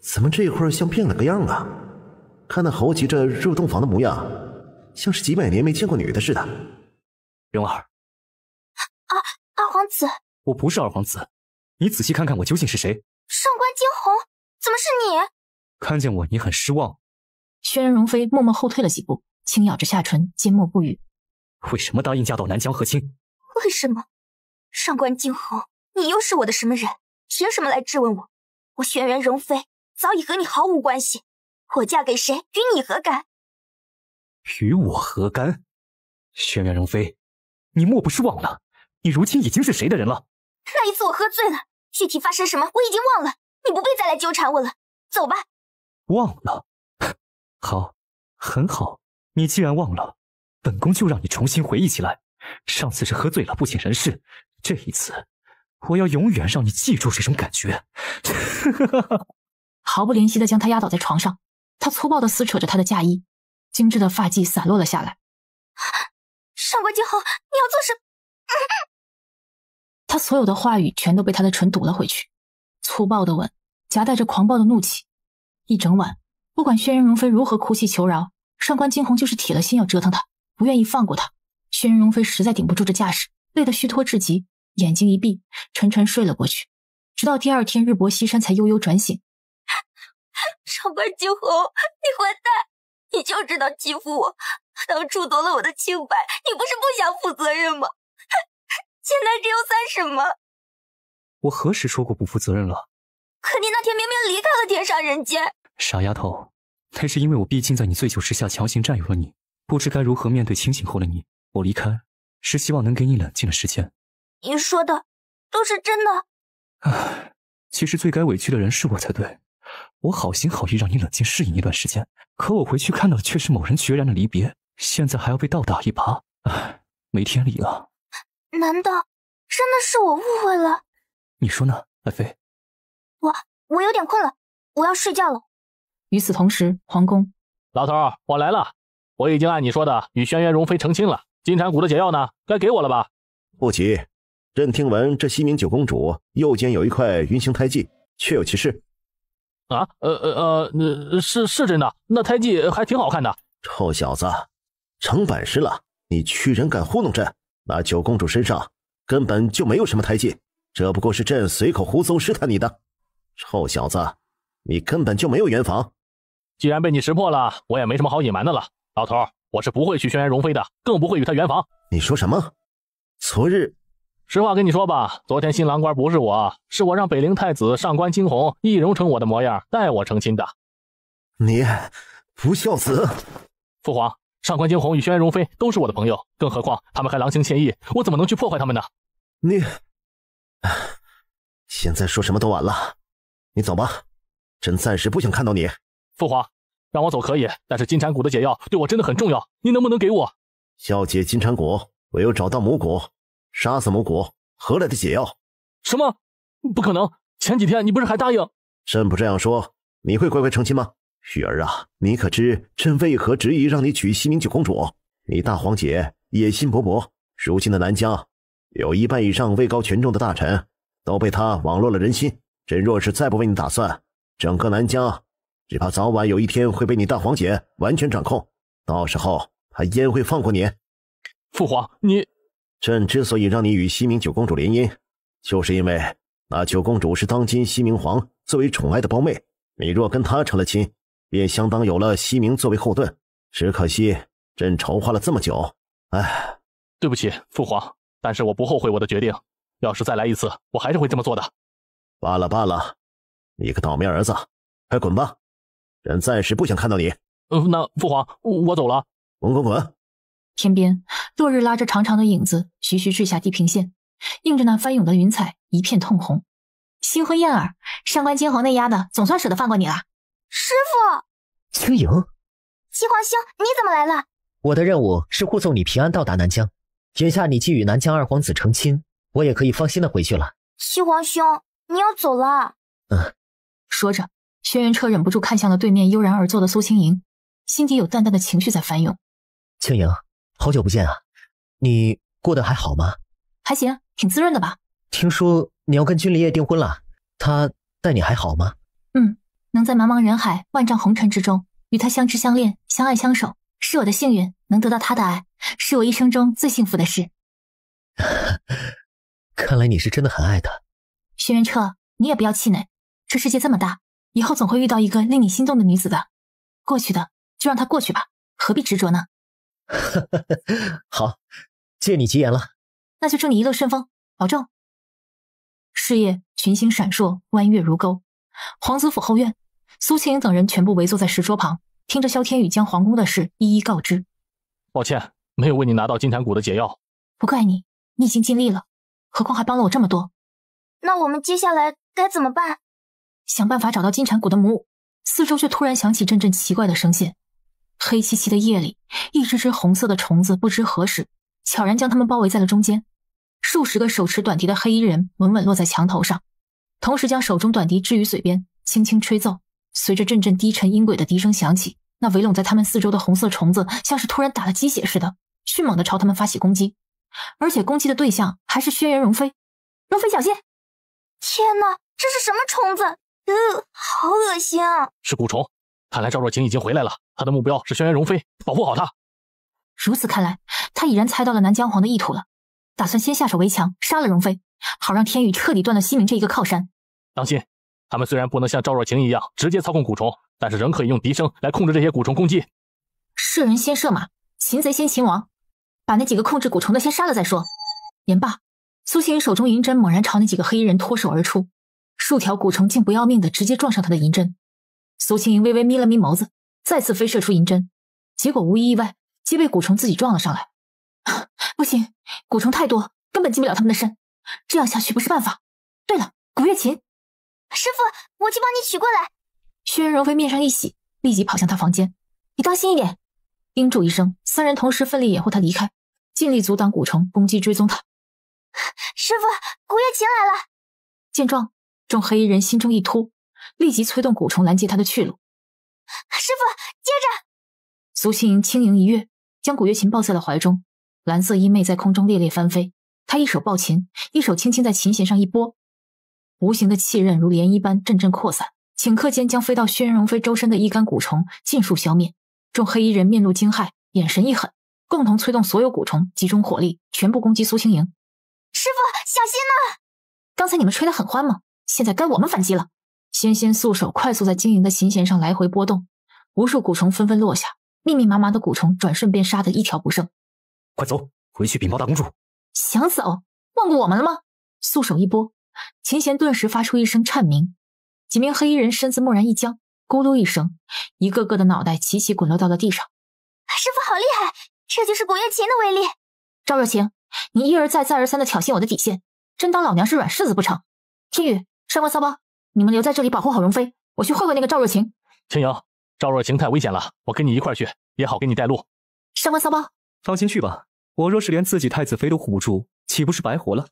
怎么这会儿像变了个样啊？看那猴急着入洞房的模样，像是几百年没见过女的似的。蓉儿，二二皇子。我不是二皇子，你仔细看看我究竟是谁。上官惊鸿，怎么是你？看见我，你很失望。轩辕容妃默默后退了几步，轻咬着下唇，缄默不语。为什么答应嫁到南疆和亲？为什么？上官惊鸿，你又是我的什么人？凭什么来质问我？我轩辕容妃早已和你毫无关系，我嫁给谁与你何干？与我何干？轩辕容妃，你莫不是忘了，你如今已经是谁的人了？那一次我喝醉了，具体发生什么我已经忘了，你不必再来纠缠我了，走吧。忘了？好，很好。你既然忘了，本宫就让你重新回忆起来。上次是喝醉了不省人事，这一次我要永远让你记住这种感觉。毫不怜惜地将她压倒在床上，他粗暴地撕扯着她的嫁衣，精致的发髻散落了下来。上官惊鸿，你要做什么？他所有的话语全都被他的唇堵了回去，粗暴的吻夹带着狂暴的怒气。一整晚，不管轩辕荣妃如何哭泣求饶，上官惊鸿就是铁了心要折腾她，不愿意放过她。轩辕荣妃实在顶不住这架势，累得虚脱至极，眼睛一闭，沉沉睡了过去。直到第二天日薄西山，才悠悠转醒。上官惊鸿，你混蛋，你就知道欺负我，当初夺了我的清白，你不是不想负责任吗？现在这又算什么？我何时说过不负责任了？可你那天明明离开了天上人间，傻丫头，那是因为我毕竟在你醉酒之下强行占有了你，不知该如何面对清醒后的你。我离开是希望能给你冷静的时间。你说的都是真的。唉，其实最该委屈的人是我才对。我好心好意让你冷静适应一段时间，可我回去看到的却是某人决然的离别，现在还要被倒打一耙，唉，没天理了。难道真的是我误会了？你说呢，爱妃？我我有点困了，我要睡觉了。与此同时，皇宫，老头，我来了。我已经按你说的与轩辕容妃成亲了。金蝉谷的解药呢？该给我了吧？不急，朕听闻这西明九公主右肩有一块云形胎记，确有其事。啊，呃呃呃，是是真的，那胎记还挺好看的。臭小子，长本事了，你居然敢糊弄朕！那九公主身上根本就没有什么胎记，这不过是朕随口胡诌试探你的。臭小子，你根本就没有圆房。既然被你识破了，我也没什么好隐瞒的了。老头，我是不会去轩辕容妃的，更不会与她圆房。你说什么？昨日，实话跟你说吧，昨天新郎官不是我，是我让北陵太子上官惊鸿易容成我的模样，带我成亲的。你，不孝子！父皇。上官惊鸿与轩辕容妃都是我的朋友，更何况他们还狼行千意，我怎么能去破坏他们呢？你，现在说什么都晚了，你走吧，朕暂时不想看到你。父皇，让我走可以，但是金蝉蛊的解药对我真的很重要，您能不能给我？要解金蝉蛊，唯有找到母蛊，杀死母蛊，何来的解药？什么？不可能！前几天你不是还答应？朕不这样说，你会乖乖成亲吗？雪儿啊，你可知朕为何执意让你娶西明九公主？你大皇姐野心勃勃，如今的南疆，有一半以上位高权重的大臣都被她网络了人心。朕若是再不为你打算，整个南疆只怕早晚有一天会被你大皇姐完全掌控。到时候，她焉会放过你？父皇，你，朕之所以让你与西明九公主联姻，就是因为那九公主是当今西明皇最为宠爱的胞妹。你若跟她成了亲，便相当有了西明作为后盾，只可惜朕筹划了这么久，哎，对不起，父皇，但是我不后悔我的决定。要是再来一次，我还是会这么做的。罢了罢了，你个倒霉儿子，快滚吧！朕暂时不想看到你。那父皇，我走了。滚滚滚！天边，落日拉着长长的影子，徐徐坠下地平线，映着那翻涌的云彩，一片通红。新婚燕尔，上官金鸿那丫的总算舍得放过你了。师傅，青盈，七皇兄，你怎么来了？我的任务是护送你平安到达南疆，眼下你既与南疆二皇子成亲，我也可以放心的回去了。七皇兄，你要走了？嗯。说着，轩辕彻忍不住看向了对面悠然而坐的苏青莹，心底有淡淡的情绪在翻涌。青盈，好久不见啊，你过得还好吗？还行，挺滋润的吧？听说你要跟君离夜订婚了，他待你还好吗？嗯。能在茫茫人海、万丈红尘之中与他相知相恋、相爱相守，是我的幸运；能得到他的爱，是我一生中最幸福的事。看来你是真的很爱他。轩辕彻，你也不要气馁，这世界这么大，以后总会遇到一个令你心动的女子的。过去的就让它过去吧，何必执着呢？好，借你吉言了。那就祝你一路顺风，保重。事业群星闪烁，弯月如钩。皇子府后院，苏清影等人全部围坐在石桌旁，听着萧天宇将皇宫的事一一告知。抱歉，没有为你拿到金蝉谷的解药。不怪你，你已经尽力了，何况还帮了我这么多。那我们接下来该怎么办？想办法找到金蝉谷的母武。四周却突然响起阵阵奇怪的声线。黑漆漆的夜里，一只只红色的虫子不知何时悄然将他们包围在了中间。数十个手持短笛的黑衣人稳稳落在墙头上。同时将手中短笛置于嘴边，轻轻吹奏。随着阵阵低沉音轨的笛声响起，那围拢在他们四周的红色虫子，像是突然打了鸡血似的，迅猛地朝他们发起攻击，而且攻击的对象还是轩辕荣妃。荣妃小心！天哪，这是什么虫子？嗯，好恶心啊！是蛊虫。看来赵若晴已经回来了，她的目标是轩辕荣妃，保护好她。如此看来，她已然猜到了南疆皇的意图了，打算先下手为强，杀了荣妃。好让天宇彻底断了西明这一个靠山。当心，他们虽然不能像赵若晴一样直接操控蛊虫，但是仍可以用笛声来控制这些蛊虫攻击。射人先射马，擒贼先擒王，把那几个控制蛊虫的先杀了再说。言罢，苏青云手中银针猛然朝那几个黑衣人脱手而出，数条蛊虫竟不要命的直接撞上他的银针。苏青云微微眯了眯眸子，再次飞射出银针，结果无一意外，皆被蛊虫自己撞了上来。不行，蛊虫太多，根本进不了他们的身。这样下去不是办法。对了，古月琴，师傅，我去帮你取过来。薛仁柔妃面上一喜，立即跑向他房间。你当心一点，叮嘱一声。三人同时奋力掩护他离开，尽力阻挡古城攻击追踪他。师傅，古月琴来了。见状，众黑衣人心中一突，立即催动蛊虫拦截他的去路。师傅，接着。苏轻盈轻盈一跃，将古月琴抱在了怀中，蓝色衣袂在空中猎猎翻飞。他一手抱琴，一手轻轻在琴弦上一拨，无形的气刃如涟漪般阵阵扩散，顷刻间将飞到宣荣飞周身的一干蛊虫尽数消灭。众黑衣人面露惊骇，眼神一狠，共同催动所有蛊虫，集中火力，全部攻击苏清莹。师傅，小心啊！刚才你们吹得很欢吗？现在该我们反击了。纤纤素手快速在晶莹的琴弦上来回拨动，无数蛊虫纷纷落下，密密麻麻的蛊虫转瞬便杀得一条不剩。快走，回去禀报大公主。想走？问过我们了吗？素手一拨，琴弦顿时发出一声颤鸣，几名黑衣人身子蓦然一僵，咕噜一声，一个个的脑袋齐齐滚落到了地上。师傅好厉害，这就是古月琴的威力。赵若晴，你一而再再而三的挑衅我的底线，真当老娘是软柿子不成？天宇，上官骚包，你们留在这里保护好容妃，我去会会那个赵若晴。青瑶，赵若晴太危险了，我跟你一块去也好，给你带路。上官骚包，放心去吧。我若是连自己太子妃都护不住，岂不是白活了？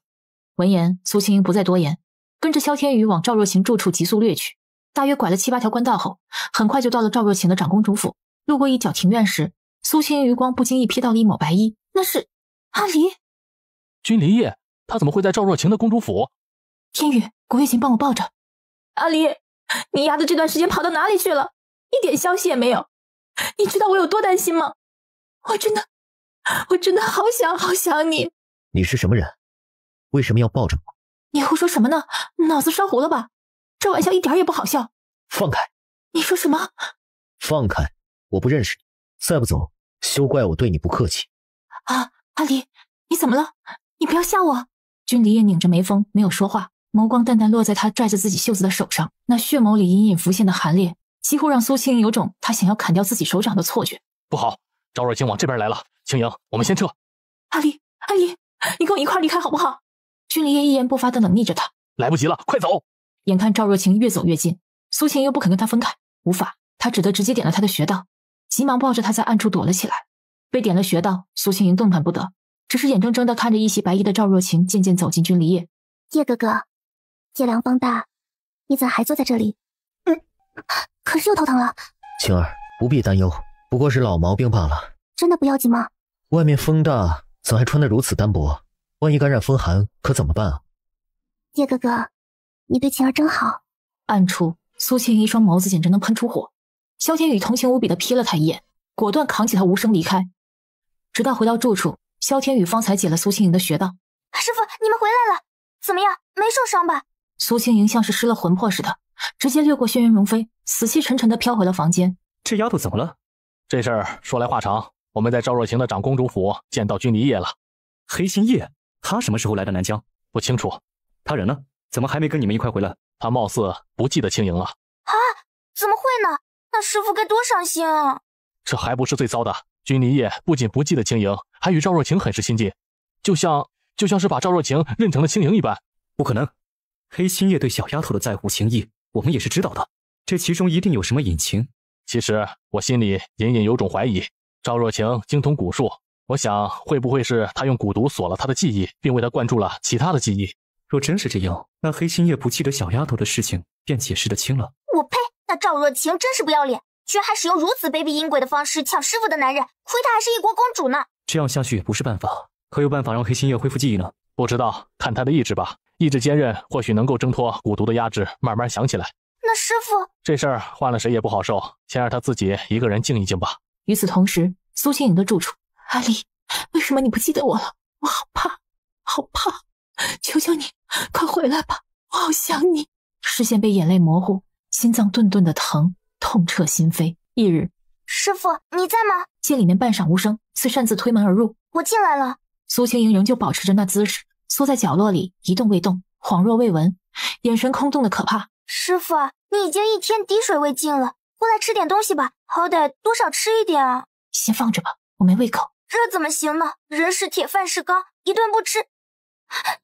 闻言，苏青英不再多言，跟着萧天宇往赵若晴住处急速掠去。大约拐了七八条官道后，很快就到了赵若晴的长公主府。路过一角庭院时，苏青英余光不经意瞥到了一抹白衣，那是阿离。君临夜，他怎么会在赵若晴的公主府？天宇，古月晴，帮我抱着阿离。你丫的这段时间跑到哪里去了？一点消息也没有。你知道我有多担心吗？我真的。我真的好想好想你。你是什么人？为什么要抱着我？你胡说什么呢？脑子烧糊了吧？这玩笑一点也不好笑。放开！你说什么？放开！我不认识你，再不走，休怪我对你不客气。啊，阿离，你怎么了？你不要吓我。君离也拧着眉峰，没有说话，眸光淡淡落在他拽着自己袖子的手上，那血眸里隐隐浮现的寒冽，几乎让苏青有种他想要砍掉自己手掌的错觉。不好！赵若晴往这边来了，青莹，我们先撤。阿离，阿离，你跟我一块儿离开好不好？君离夜一言不发的冷睨着他，来不及了，快走！眼看赵若晴越走越近，苏清莹又不肯跟他分开，无法，他只得直接点了他的穴道，急忙抱着他在暗处躲了起来。被点了穴道，苏清莹动弹不得，只是眼睁睁的看着一袭白衣的赵若晴渐渐走进君离叶。叶哥哥，叶良方大，你怎还坐在这里？嗯，可是又头疼了。晴儿，不必担忧。不过是老毛病罢了，真的不要紧吗？外面风大，怎还穿得如此单薄？万一感染风寒，可怎么办啊？叶哥哥，你对晴儿真好。暗处，苏清莹一双眸子简直能喷出火。萧天宇同情无比的瞥了她一眼，果断扛起她无声离开。直到回到住处，萧天宇方才解了苏清莹的穴道。师傅，你们回来了，怎么样？没受伤吧？苏清莹像是失了魂魄似的，直接掠过轩辕荣妃，死气沉沉的飘回了房间。这丫头怎么了？这事儿说来话长，我们在赵若晴的长公主府见到君离夜了。黑心夜，他什么时候来的南疆？不清楚。他人呢？怎么还没跟你们一块回来？他貌似不记得青莹了。啊？怎么会呢？那师傅该多伤心啊！这还不是最糟的，君离夜不仅不记得青莹，还与赵若晴很是亲近，就像就像是把赵若晴认成了青莹一般。不可能，黑心夜对小丫头的在乎情谊，我们也是知道的。这其中一定有什么隐情。其实我心里隐隐有种怀疑，赵若晴精通蛊术，我想会不会是她用蛊毒锁了他的记忆，并为他灌注了其他的记忆？若真是这样，那黑心叶不记得小丫头的事情便解释得清了。我呸！那赵若晴真是不要脸，居然还使用如此卑鄙阴诡的方式抢师傅的男人，亏她还是一国公主呢！这样下去也不是办法，可有办法让黑心叶恢复记忆呢？不知道，看她的意志吧。意志坚韧，或许能够挣脱蛊毒的压制，慢慢想起来。师傅，这事儿换了谁也不好受，先让他自己一个人静一静吧。与此同时，苏清影的住处，阿离，为什么你不记得我了？我好怕，好怕，求求你快回来吧，我好想你。视线被眼泪模糊，心脏顿顿的疼，痛彻心扉。翌日，师傅你在吗？见里面半晌无声，遂擅自推门而入。我进来了。苏清影仍旧保持着那姿势，缩在角落里一动未动，恍若未闻，眼神空洞的可怕。师傅。你已经一天滴水未进了，过来吃点东西吧，好歹多少吃一点啊。先放着吧，我没胃口。这怎么行呢？人是铁，饭是钢，一顿不吃。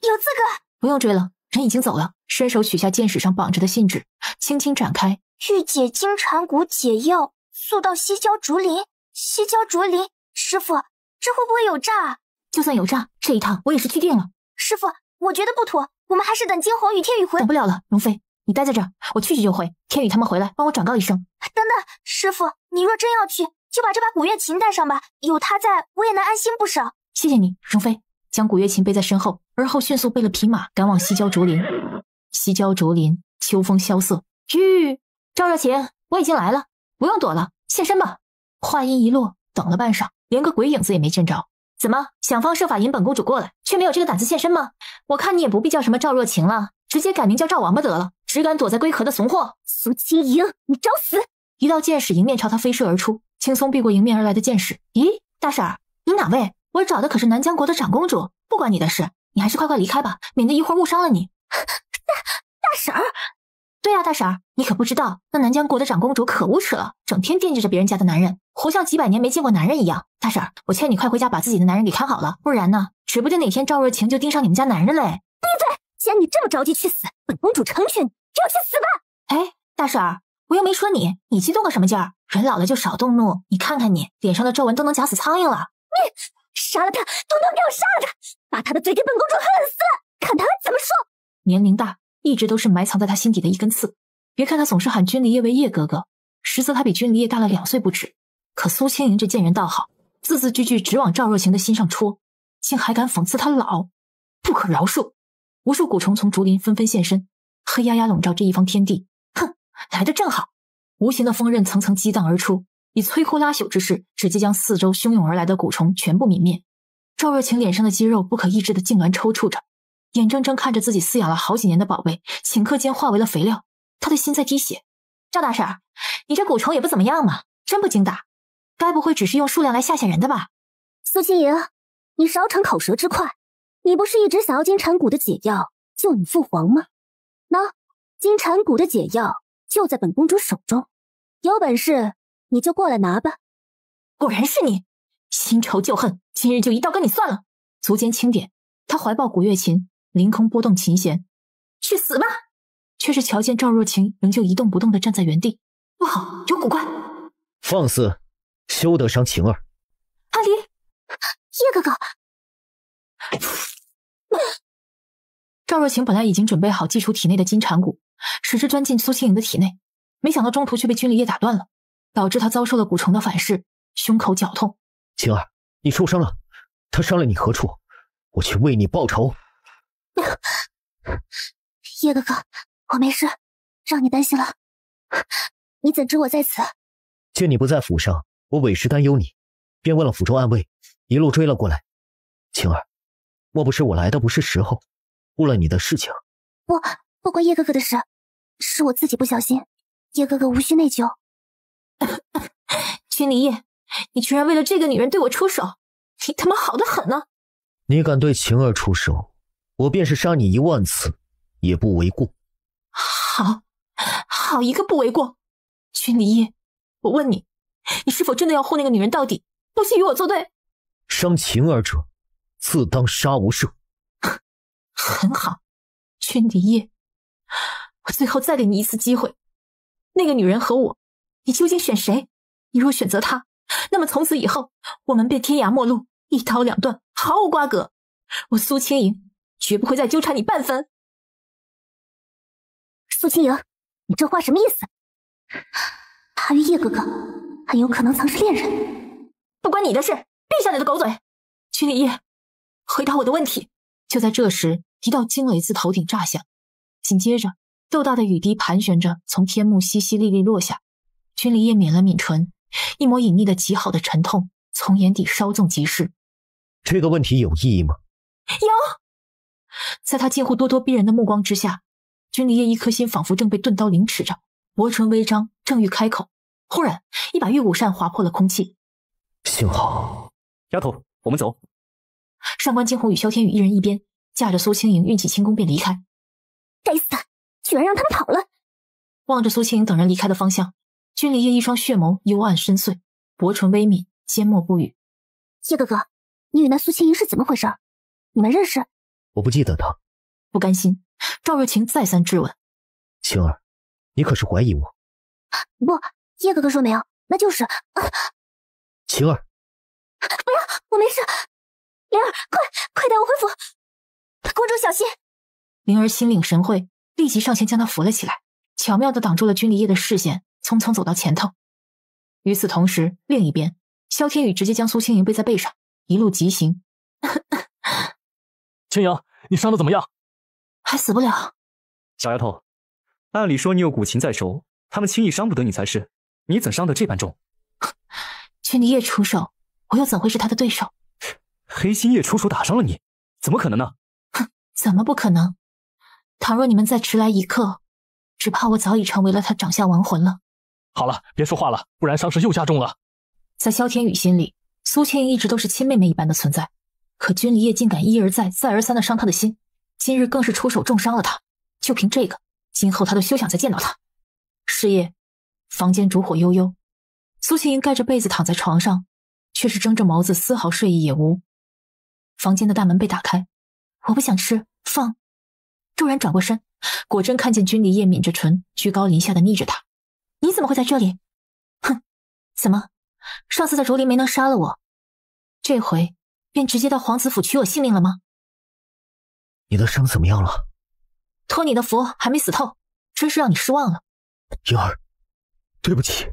有资格？不用追了，人已经走了。伸手取下箭矢上绑着的信纸，轻轻展开。欲解金蝉蛊解药，速到西郊竹林。西郊竹林，师傅，这会不会有诈？啊？就算有诈，这一趟我也是去定了。师傅，我觉得不妥，我们还是等惊鸿与天宇回。等不了了，龙飞。你待在这儿，我去去就回。天宇他们回来，帮我转告一声。等等，师傅，你若真要去，就把这把古月琴带上吧，有他在，我也能安心不少。谢谢你，容妃，将古月琴背在身后，而后迅速备了匹马，赶往西郊竹林。西郊竹林，秋风萧瑟。吁，赵若琴，我已经来了，不用躲了，现身吧。话音一落，等了半晌，连个鬼影子也没见着。怎么，想方设法引本公主过来，却没有这个胆子现身吗？我看你也不必叫什么赵若晴了，直接改名叫赵王八得了。只敢躲在龟壳的怂货苏青莹，你找死！一道箭矢迎面朝他飞射而出，轻松避过迎面而来的箭矢。咦，大婶儿，你哪位？我找的可是南疆国的长公主，不关你的事，你还是快快离开吧，免得一会儿误伤了你。大大婶儿，对啊，大婶儿，你可不知道那南疆国的长公主可无耻了，整天惦记着别人家的男人，活像几百年没见过男人一样。大婶儿，我劝你快回家把自己的男人给看好了，不然呢，指不定哪天赵若晴就盯上你们家男人嘞。闭嘴！既然你这么着急去死，本公主成全你。就去死吧！哎，大婶儿，我又没说你，你激动个什么劲儿？人老了就少动怒。你看看你脸上的皱纹都能夹死苍蝇了。你杀了他，统统给我杀了他，把他的嘴给本公主恨死，看他还怎么说。年龄大一直都是埋藏在他心底的一根刺。别看他总是喊君离夜为夜哥哥，实则他比君离夜大了两岁不止。可苏青莹这贱人倒好，字字句句直往赵若晴的心上戳，竟还敢讽刺他老，不可饶恕。无数蛊虫从竹林纷纷现身。黑压压笼罩这一方天地，哼，来的正好。无形的风刃层层激荡而出，以摧枯拉朽之势，直接将四周汹涌而来的蛊虫全部泯灭。赵若晴脸上的肌肉不可抑制的痉挛抽搐着，眼睁睁看着自己饲养了好几年的宝贝，顷刻间化为了肥料。她的心在滴血。赵大婶，你这蛊虫也不怎么样嘛，真不经打。该不会只是用数量来吓吓人的吧？苏清莹，你少逞口舌之快。你不是一直想要金蝉蛊的解药救你父皇吗？那金蝉蛊的解药就在本公主手中，有本事你就过来拿吧。果然是你，新仇旧恨，今日就一刀跟你算了。足尖轻点，他怀抱古月琴，凌空拨动琴弦，去死吧！却是瞧见赵若晴仍旧一动不动地站在原地，不好，有古怪。放肆，休得伤晴儿！阿离，叶哥哥。赵若晴本来已经准备好祭除体内的金蝉蛊，使之钻进苏清莹的体内，没想到中途却被君离夜打断了，导致她遭受了蛊虫的反噬，胸口绞痛。晴儿，你受伤了，他伤了你何处？我去为你报仇。叶哥哥，我没事，让你担心了。你怎知我在此？见你不在府上，我委实担忧你，便问了府中暗卫，一路追了过来。晴儿，莫不是我来的不是时候？误了你的事情，不不关叶哥哥的事，是我自己不小心。叶哥哥无需内疚。君离夜，你居然为了这个女人对我出手，你他妈好的很呢！你敢对晴儿出手，我便是杀你一万次也不为过。好，好一个不为过。君离夜，我问你，你是否真的要护那个女人到底，不惜与我作对？伤晴儿者，自当杀无赦。很好，君离夜，我最后再给你一次机会。那个女人和我，你究竟选谁？你若选择她，那么从此以后，我们便天涯陌路，一刀两断，毫无瓜葛。我苏清莹绝不会再纠缠你半分。苏清莹，你这话什么意思？他与叶哥哥很有可能曾是恋人，不关你的事。闭上你的狗嘴，君离夜，回答我的问题。就在这时，一道惊雷自头顶炸响，紧接着豆大的雨滴盘旋着从天幕淅淅沥沥落下。君离夜抿了抿唇，一抹隐匿的极好的沉痛从眼底稍纵即逝。这个问题有意义吗？有。在他近乎咄咄逼人的目光之下，君离夜一颗心仿佛正被钝刀凌迟着，薄唇微张，正欲开口，忽然一把玉骨扇划破了空气。幸好，丫头，我们走。上官惊鸿与萧天宇一人一边，架着苏清莹运起轻功便离开。该死的，居然让他们跑了！望着苏清莹等人离开的方向，君离夜一双血眸幽暗深邃，薄唇微抿，缄默不语。叶哥哥，你与那苏清莹是怎么回事？你们认识？我不记得他。不甘心，赵若晴再三质问。晴儿，你可是怀疑我？不，叶哥哥说没有，那就是……啊！晴儿，不要！我没事。灵儿，快快带我回府！公主小心！灵儿心领神会，立即上前将她扶了起来，巧妙的挡住了君离夜的视线，匆匆走到前头。与此同时，另一边，萧天宇直接将苏清莹背在背上，一路疾行。轻 盈，你伤的怎么样？还死不了。小丫头，按理说你有古琴在手，他们轻易伤不得你才是。你怎伤的这般重？君 离夜出手，我又怎会是他的对手？黑心夜出手打伤了你，怎么可能呢？哼，怎么不可能？倘若你们再迟来一刻，只怕我早已成为了他掌下亡魂了。好了，别说话了，不然伤势又加重了。在萧天宇心里，苏清莹一直都是亲妹妹一般的存在，可君离夜竟敢一而再、再而三的伤他的心，今日更是出手重伤了他。就凭这个，今后他都休想再见到他。师爷，房间烛火悠悠，苏清英盖着被子躺在床上，却是睁着眸子，丝毫睡意也无。房间的大门被打开，我不想吃，放。骤然转过身，果真看见君离夜抿着唇，居高临下的睨着他。你怎么会在这里？哼，怎么，上次在竹林没能杀了我，这回便直接到皇子府取我性命了吗？你的伤怎么样了？托你的福，还没死透，真是让你失望了。英儿，对不起。